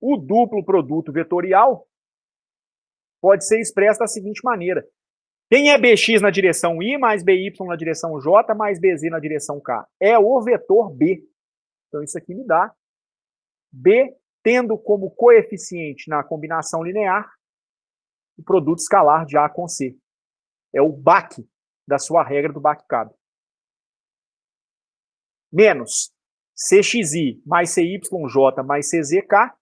o duplo produto vetorial pode ser expresso da seguinte maneira: tem é bx na direção I, mais BY na direção J, mais BZ na direção K. É o vetor B. Então, isso aqui me dá B tendo como coeficiente na combinação linear o produto escalar de A com C. É o BAC da sua regra do BAC-CAB. Menos CXI mais CYJ mais CZK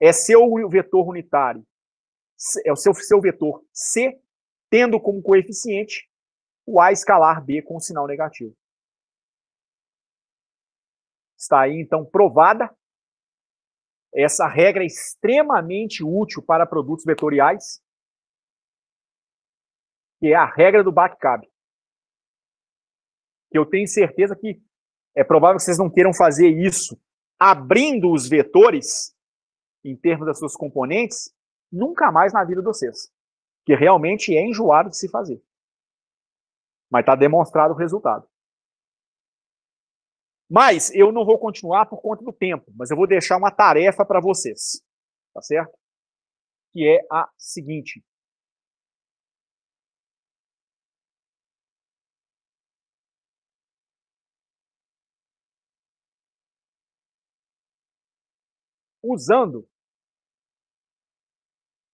é seu vetor unitário, é o seu, seu vetor C tendo como coeficiente o A escalar B com sinal negativo. Está aí, então, provada essa regra extremamente útil para produtos vetoriais, que é a regra do backcab. Eu tenho certeza que é provável que vocês não queiram fazer isso abrindo os vetores em termos das suas componentes nunca mais na vida de vocês que realmente é enjoado de se fazer. Mas está demonstrado o resultado. Mas eu não vou continuar por conta do tempo, mas eu vou deixar uma tarefa para vocês, tá certo? Que é a seguinte. Usando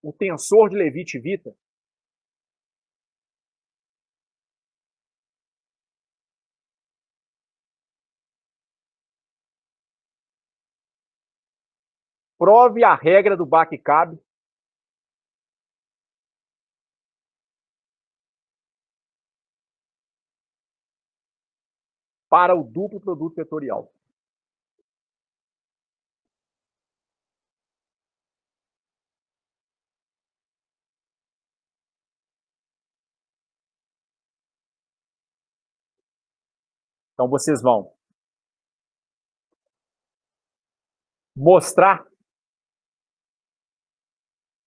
o tensor de levite vita prove a regra do baque cabe. Para o duplo produto setorial. Então vocês vão mostrar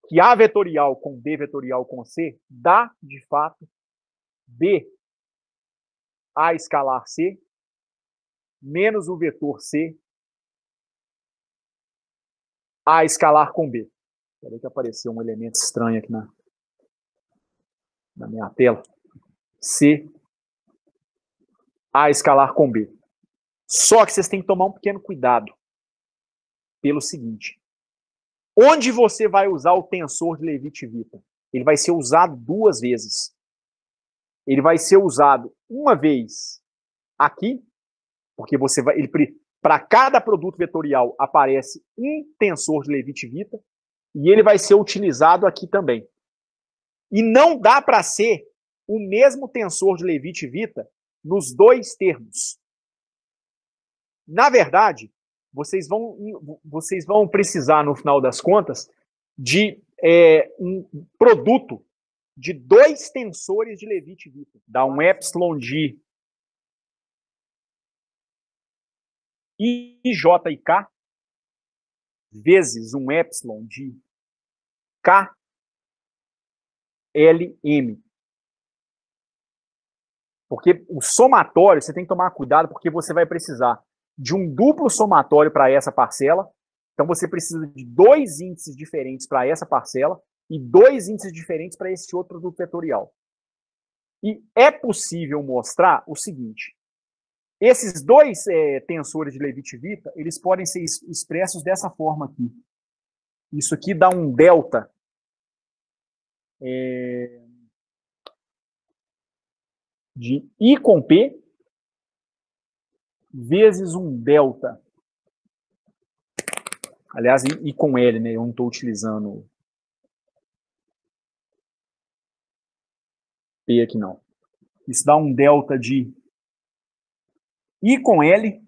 que A vetorial com B vetorial com C dá, de fato, B A escalar C menos o vetor C A escalar com B. Peraí que apareceu um elemento estranho aqui na, na minha tela. C A escalar com B. Só que vocês têm que tomar um pequeno cuidado pelo seguinte. Onde você vai usar o tensor de levi Vita? Ele vai ser usado duas vezes. Ele vai ser usado uma vez aqui, porque você vai, para cada produto vetorial aparece um tensor de levi Vita, e ele vai ser utilizado aqui também. E não dá para ser o mesmo tensor de levi Vita nos dois termos. Na verdade, vocês vão, vocês vão precisar, no final das contas, de é, um produto de dois tensores de Levite e Vitor. Dá um epsilon de J e K vezes um epsilon de K M. Porque o somatório, você tem que tomar cuidado, porque você vai precisar de um duplo somatório para essa parcela. Então, você precisa de dois índices diferentes para essa parcela e dois índices diferentes para esse outro duplo vetorial. E é possível mostrar o seguinte: esses dois é, tensores de Levitt-Vita, eles podem ser expressos dessa forma aqui. Isso aqui dá um delta. É, de I com P vezes um delta. Aliás, e, com L, né? Eu não estou utilizando P aqui, não. Isso dá um delta de I com L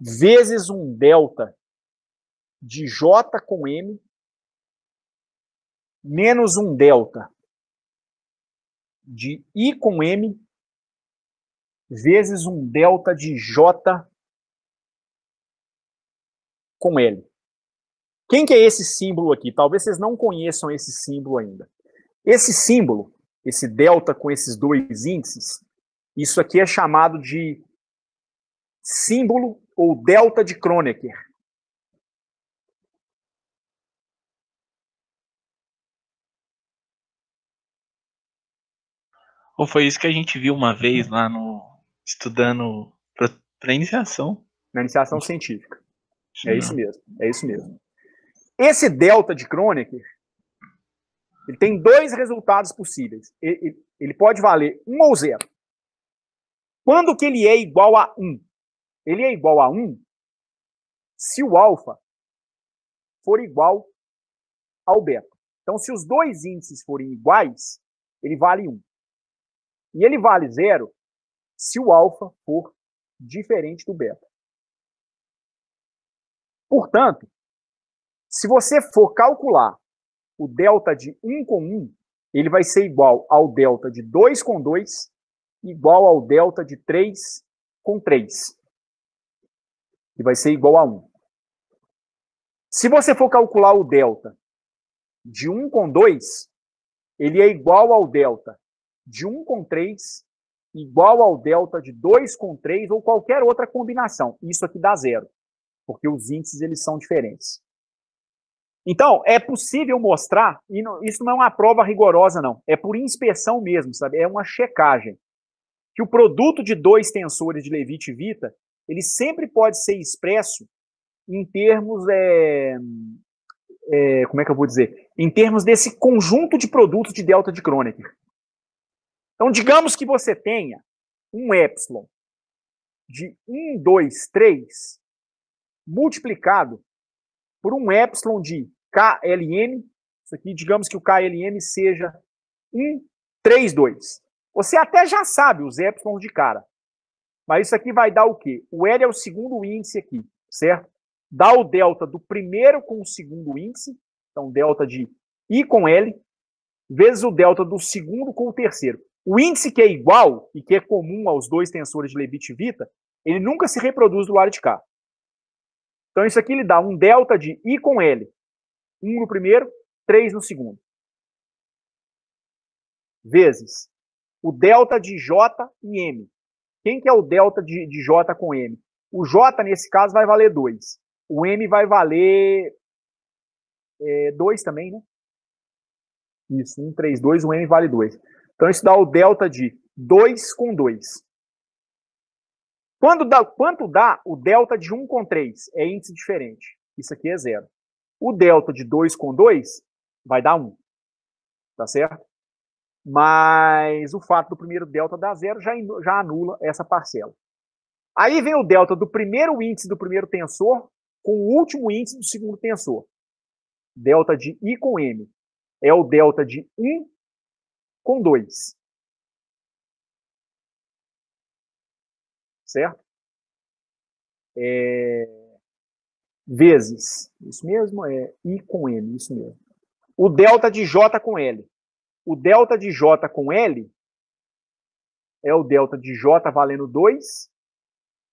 vezes um delta de J com M menos um delta de I com M vezes um delta de J com L. Quem que é esse símbolo aqui? Talvez vocês não conheçam esse símbolo ainda. Esse símbolo, esse delta com esses dois índices, isso aqui é chamado de símbolo ou delta de Kronecker. Ou foi isso que a gente viu uma vez lá no, estudando para iniciação. Na iniciação científica. Sim, é isso mesmo, é isso mesmo. Esse delta de Kronecker, ele tem dois resultados possíveis. Ele, ele pode valer 1 um ou 0. Quando que ele é igual a 1? Um? Ele é igual a 1 um se o alfa for igual ao beta. Então, se os dois índices forem iguais, ele vale 1. E ele vale 0 se o alfa for diferente do beta. Portanto, se você for calcular o delta de 1 com 1, ele vai ser igual ao delta de 2 com 2, igual ao delta de 3 com 3. E vai ser igual a 1. Se você for calcular o delta de 1 com 2, ele é igual ao delta de 1 com 3, igual ao delta de 2 com 3 ou qualquer outra combinação. Isso aqui dá zero, porque os índices eles são diferentes. Então, é possível mostrar, e não, isso não é uma prova rigorosa, não, é por inspeção mesmo, sabe? É uma checagem. Que o produto de dois tensores de Levite e Vita, ele sempre pode ser expresso em termos, é, é, como é que eu vou dizer? Em termos desse conjunto de produtos de delta de Kronecker. Então, digamos que você tenha um epsilon de 1, 2, 3 multiplicado por um epsilon de KLM. Isso aqui, digamos que o KLM seja 1, 3, 2. Você até já sabe os epsilons de cara. Mas isso aqui vai dar o quê? O L é o segundo índice aqui, certo? Dá o delta do primeiro com o segundo índice, então delta de I com L, vezes o delta do segundo com o terceiro. O índice que é igual e que é comum aos dois tensores de Leibniz e Vita, ele nunca se reproduz do lado de cá. Então isso aqui lhe dá um delta de I com L. 1 um no primeiro, 3 no segundo. Vezes o delta de J e M. Quem que é o delta de, de J com M? O J, nesse caso, vai valer 2. O M vai valer 2 é, também, né? Isso, 1, 3, 2, o M vale 2. Então isso dá o delta de 2 com 2. Quando dá, quanto dá o delta de 1 com 3? É índice diferente. Isso aqui é zero. O delta de 2 com 2 vai dar 1. Tá certo? Mas o fato do primeiro delta dar zero já, já anula essa parcela. Aí vem o delta do primeiro índice do primeiro tensor com o último índice do segundo tensor. Delta de I com M é o delta de 1 com 2. Certo? É... Vezes, isso mesmo, é I com M, isso mesmo. O delta de J com L. O delta de J com L é o delta de J valendo 2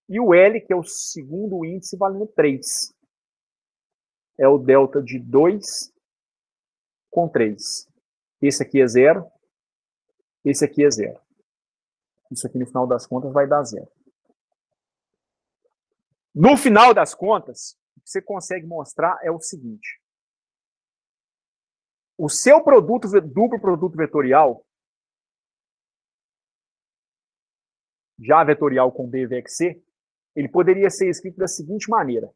e o L, que é o segundo índice, valendo 3. É o delta de 2 com 3. Esse aqui é zero, esse aqui é zero. Isso aqui, no final das contas, vai dar zero. No final das contas, o que você consegue mostrar é o seguinte. O seu produto, duplo produto vetorial, já vetorial com c, ele poderia ser escrito da seguinte maneira.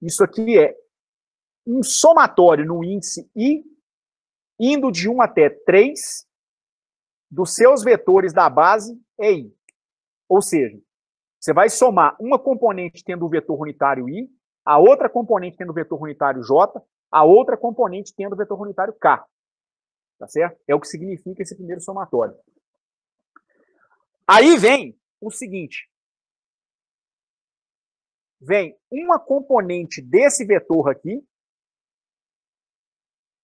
Isso aqui é um somatório no índice I, indo de 1 até 3, dos seus vetores da base é I. Ou seja, você vai somar uma componente tendo o vetor unitário I, a outra componente tendo o vetor unitário J, a outra componente tendo o vetor unitário K. Tá certo? É o que significa esse primeiro somatório. Aí vem o seguinte. Vem uma componente desse vetor aqui,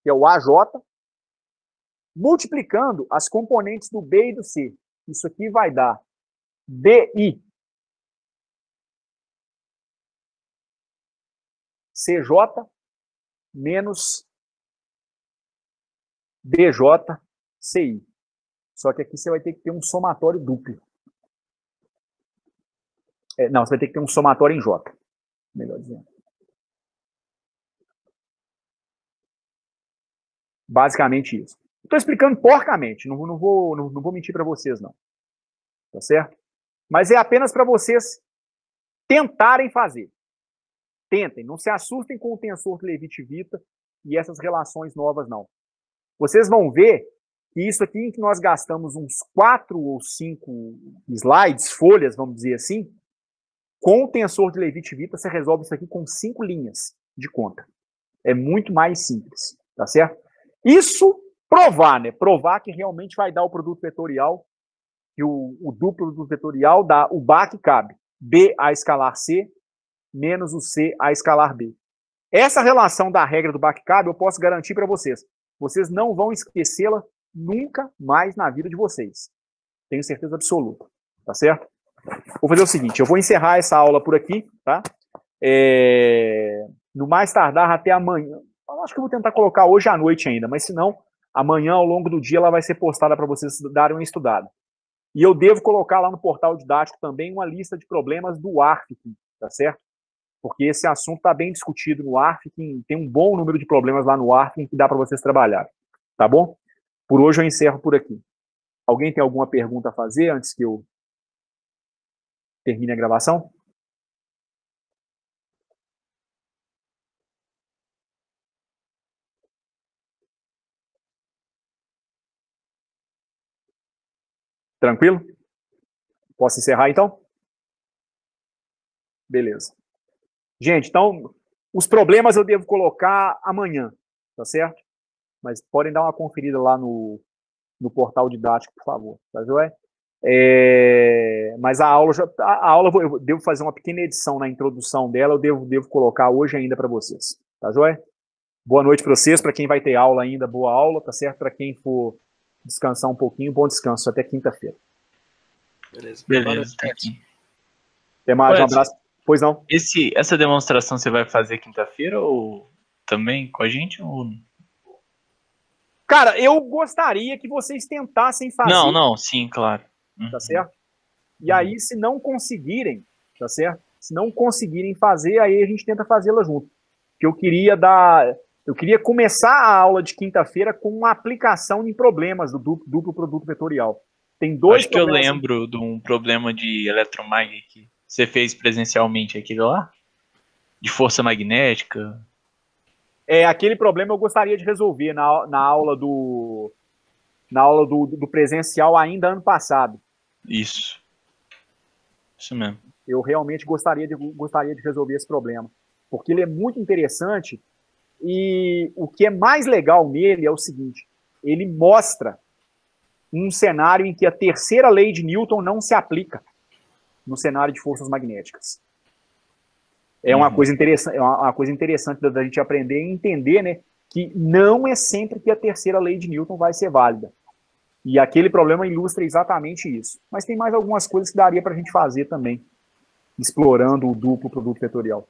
que é o AJ, multiplicando as componentes do B e do C. Isso aqui vai dar DI. CJ menos DJ CI. Só que aqui você vai ter que ter um somatório duplo. É, não, você vai ter que ter um somatório em J. Melhor dizendo. Basicamente isso. Estou explicando porcamente, não, não, vou, não, não vou mentir para vocês, não. Tá certo? Mas é apenas para vocês tentarem fazer. Tentem, não se assustem com o tensor levitivita e essas relações novas, não. Vocês vão ver que isso aqui em que nós gastamos uns quatro ou cinco slides, folhas, vamos dizer assim, com o tensor de Levitivita você resolve isso aqui com cinco linhas de conta. É muito mais simples, tá certo? Isso provar, né? Provar que realmente vai dar o produto vetorial, que o, o duplo do vetorial dá o BA que cabe, B a escalar C, menos o C a escalar B. Essa relação da regra do BA que cabe, eu posso garantir para vocês. Vocês não vão esquecê-la nunca mais na vida de vocês. Tenho certeza absoluta, tá certo? Vou fazer o seguinte, eu vou encerrar essa aula por aqui, tá? É... No mais tardar até amanhã. Eu acho que eu vou tentar colocar hoje à noite ainda, mas se não, Amanhã, ao longo do dia, ela vai ser postada para vocês darem uma estudada. E eu devo colocar lá no portal didático também uma lista de problemas do ARFIC, tá certo? Porque esse assunto está bem discutido no ARFIC, tem um bom número de problemas lá no ARFIC que dá para vocês trabalhar, tá bom? Por hoje eu encerro por aqui. Alguém tem alguma pergunta a fazer antes que eu termine a gravação? Tranquilo? Posso encerrar então? Beleza. Gente, então, os problemas eu devo colocar amanhã, tá certo? Mas podem dar uma conferida lá no, no portal didático, por favor, tá joia? É, mas a aula, já, a, aula eu devo fazer uma pequena edição na introdução dela, eu devo, devo colocar hoje ainda para vocês, tá joia? Boa noite para vocês, para quem vai ter aula ainda, boa aula, tá certo? Para quem for descansar um pouquinho. Bom descanso. Até quinta-feira. Beleza. Beleza. Até, mais. um abraço. Pois não. Esse, essa demonstração você vai fazer quinta-feira ou também com a gente? Ou... Cara, eu gostaria que vocês tentassem fazer. Não, não, sim, claro. Tá uhum. Tá certo? E uhum. aí, se não conseguirem, tá certo? Se não conseguirem fazer, aí a gente tenta fazê-la junto. Que eu queria dar. Eu queria começar a aula de quinta-feira com uma aplicação em problemas do duplo, duplo produto vetorial. Tem dois. Acho que eu lembro de um problema de eletromag que você fez presencialmente aquele lá? De força magnética? É, aquele problema eu gostaria de resolver na, na aula do. Na aula do, do presencial ainda ano passado. Isso. Isso mesmo. Eu realmente gostaria de, gostaria de resolver esse problema. Porque ele é muito interessante e o que é mais legal nele é o seguinte: ele mostra um cenário em que a terceira lei de Newton não se aplica no cenário de forças magnéticas. É uma, uhum. coisa, interessante, é uma, uma coisa interessante da, da gente aprender e entender né, que não é sempre que a terceira lei de Newton vai ser válida. E aquele problema ilustra exatamente isso. Mas tem mais algumas coisas que daria para a gente fazer também, explorando o duplo produto vetorial.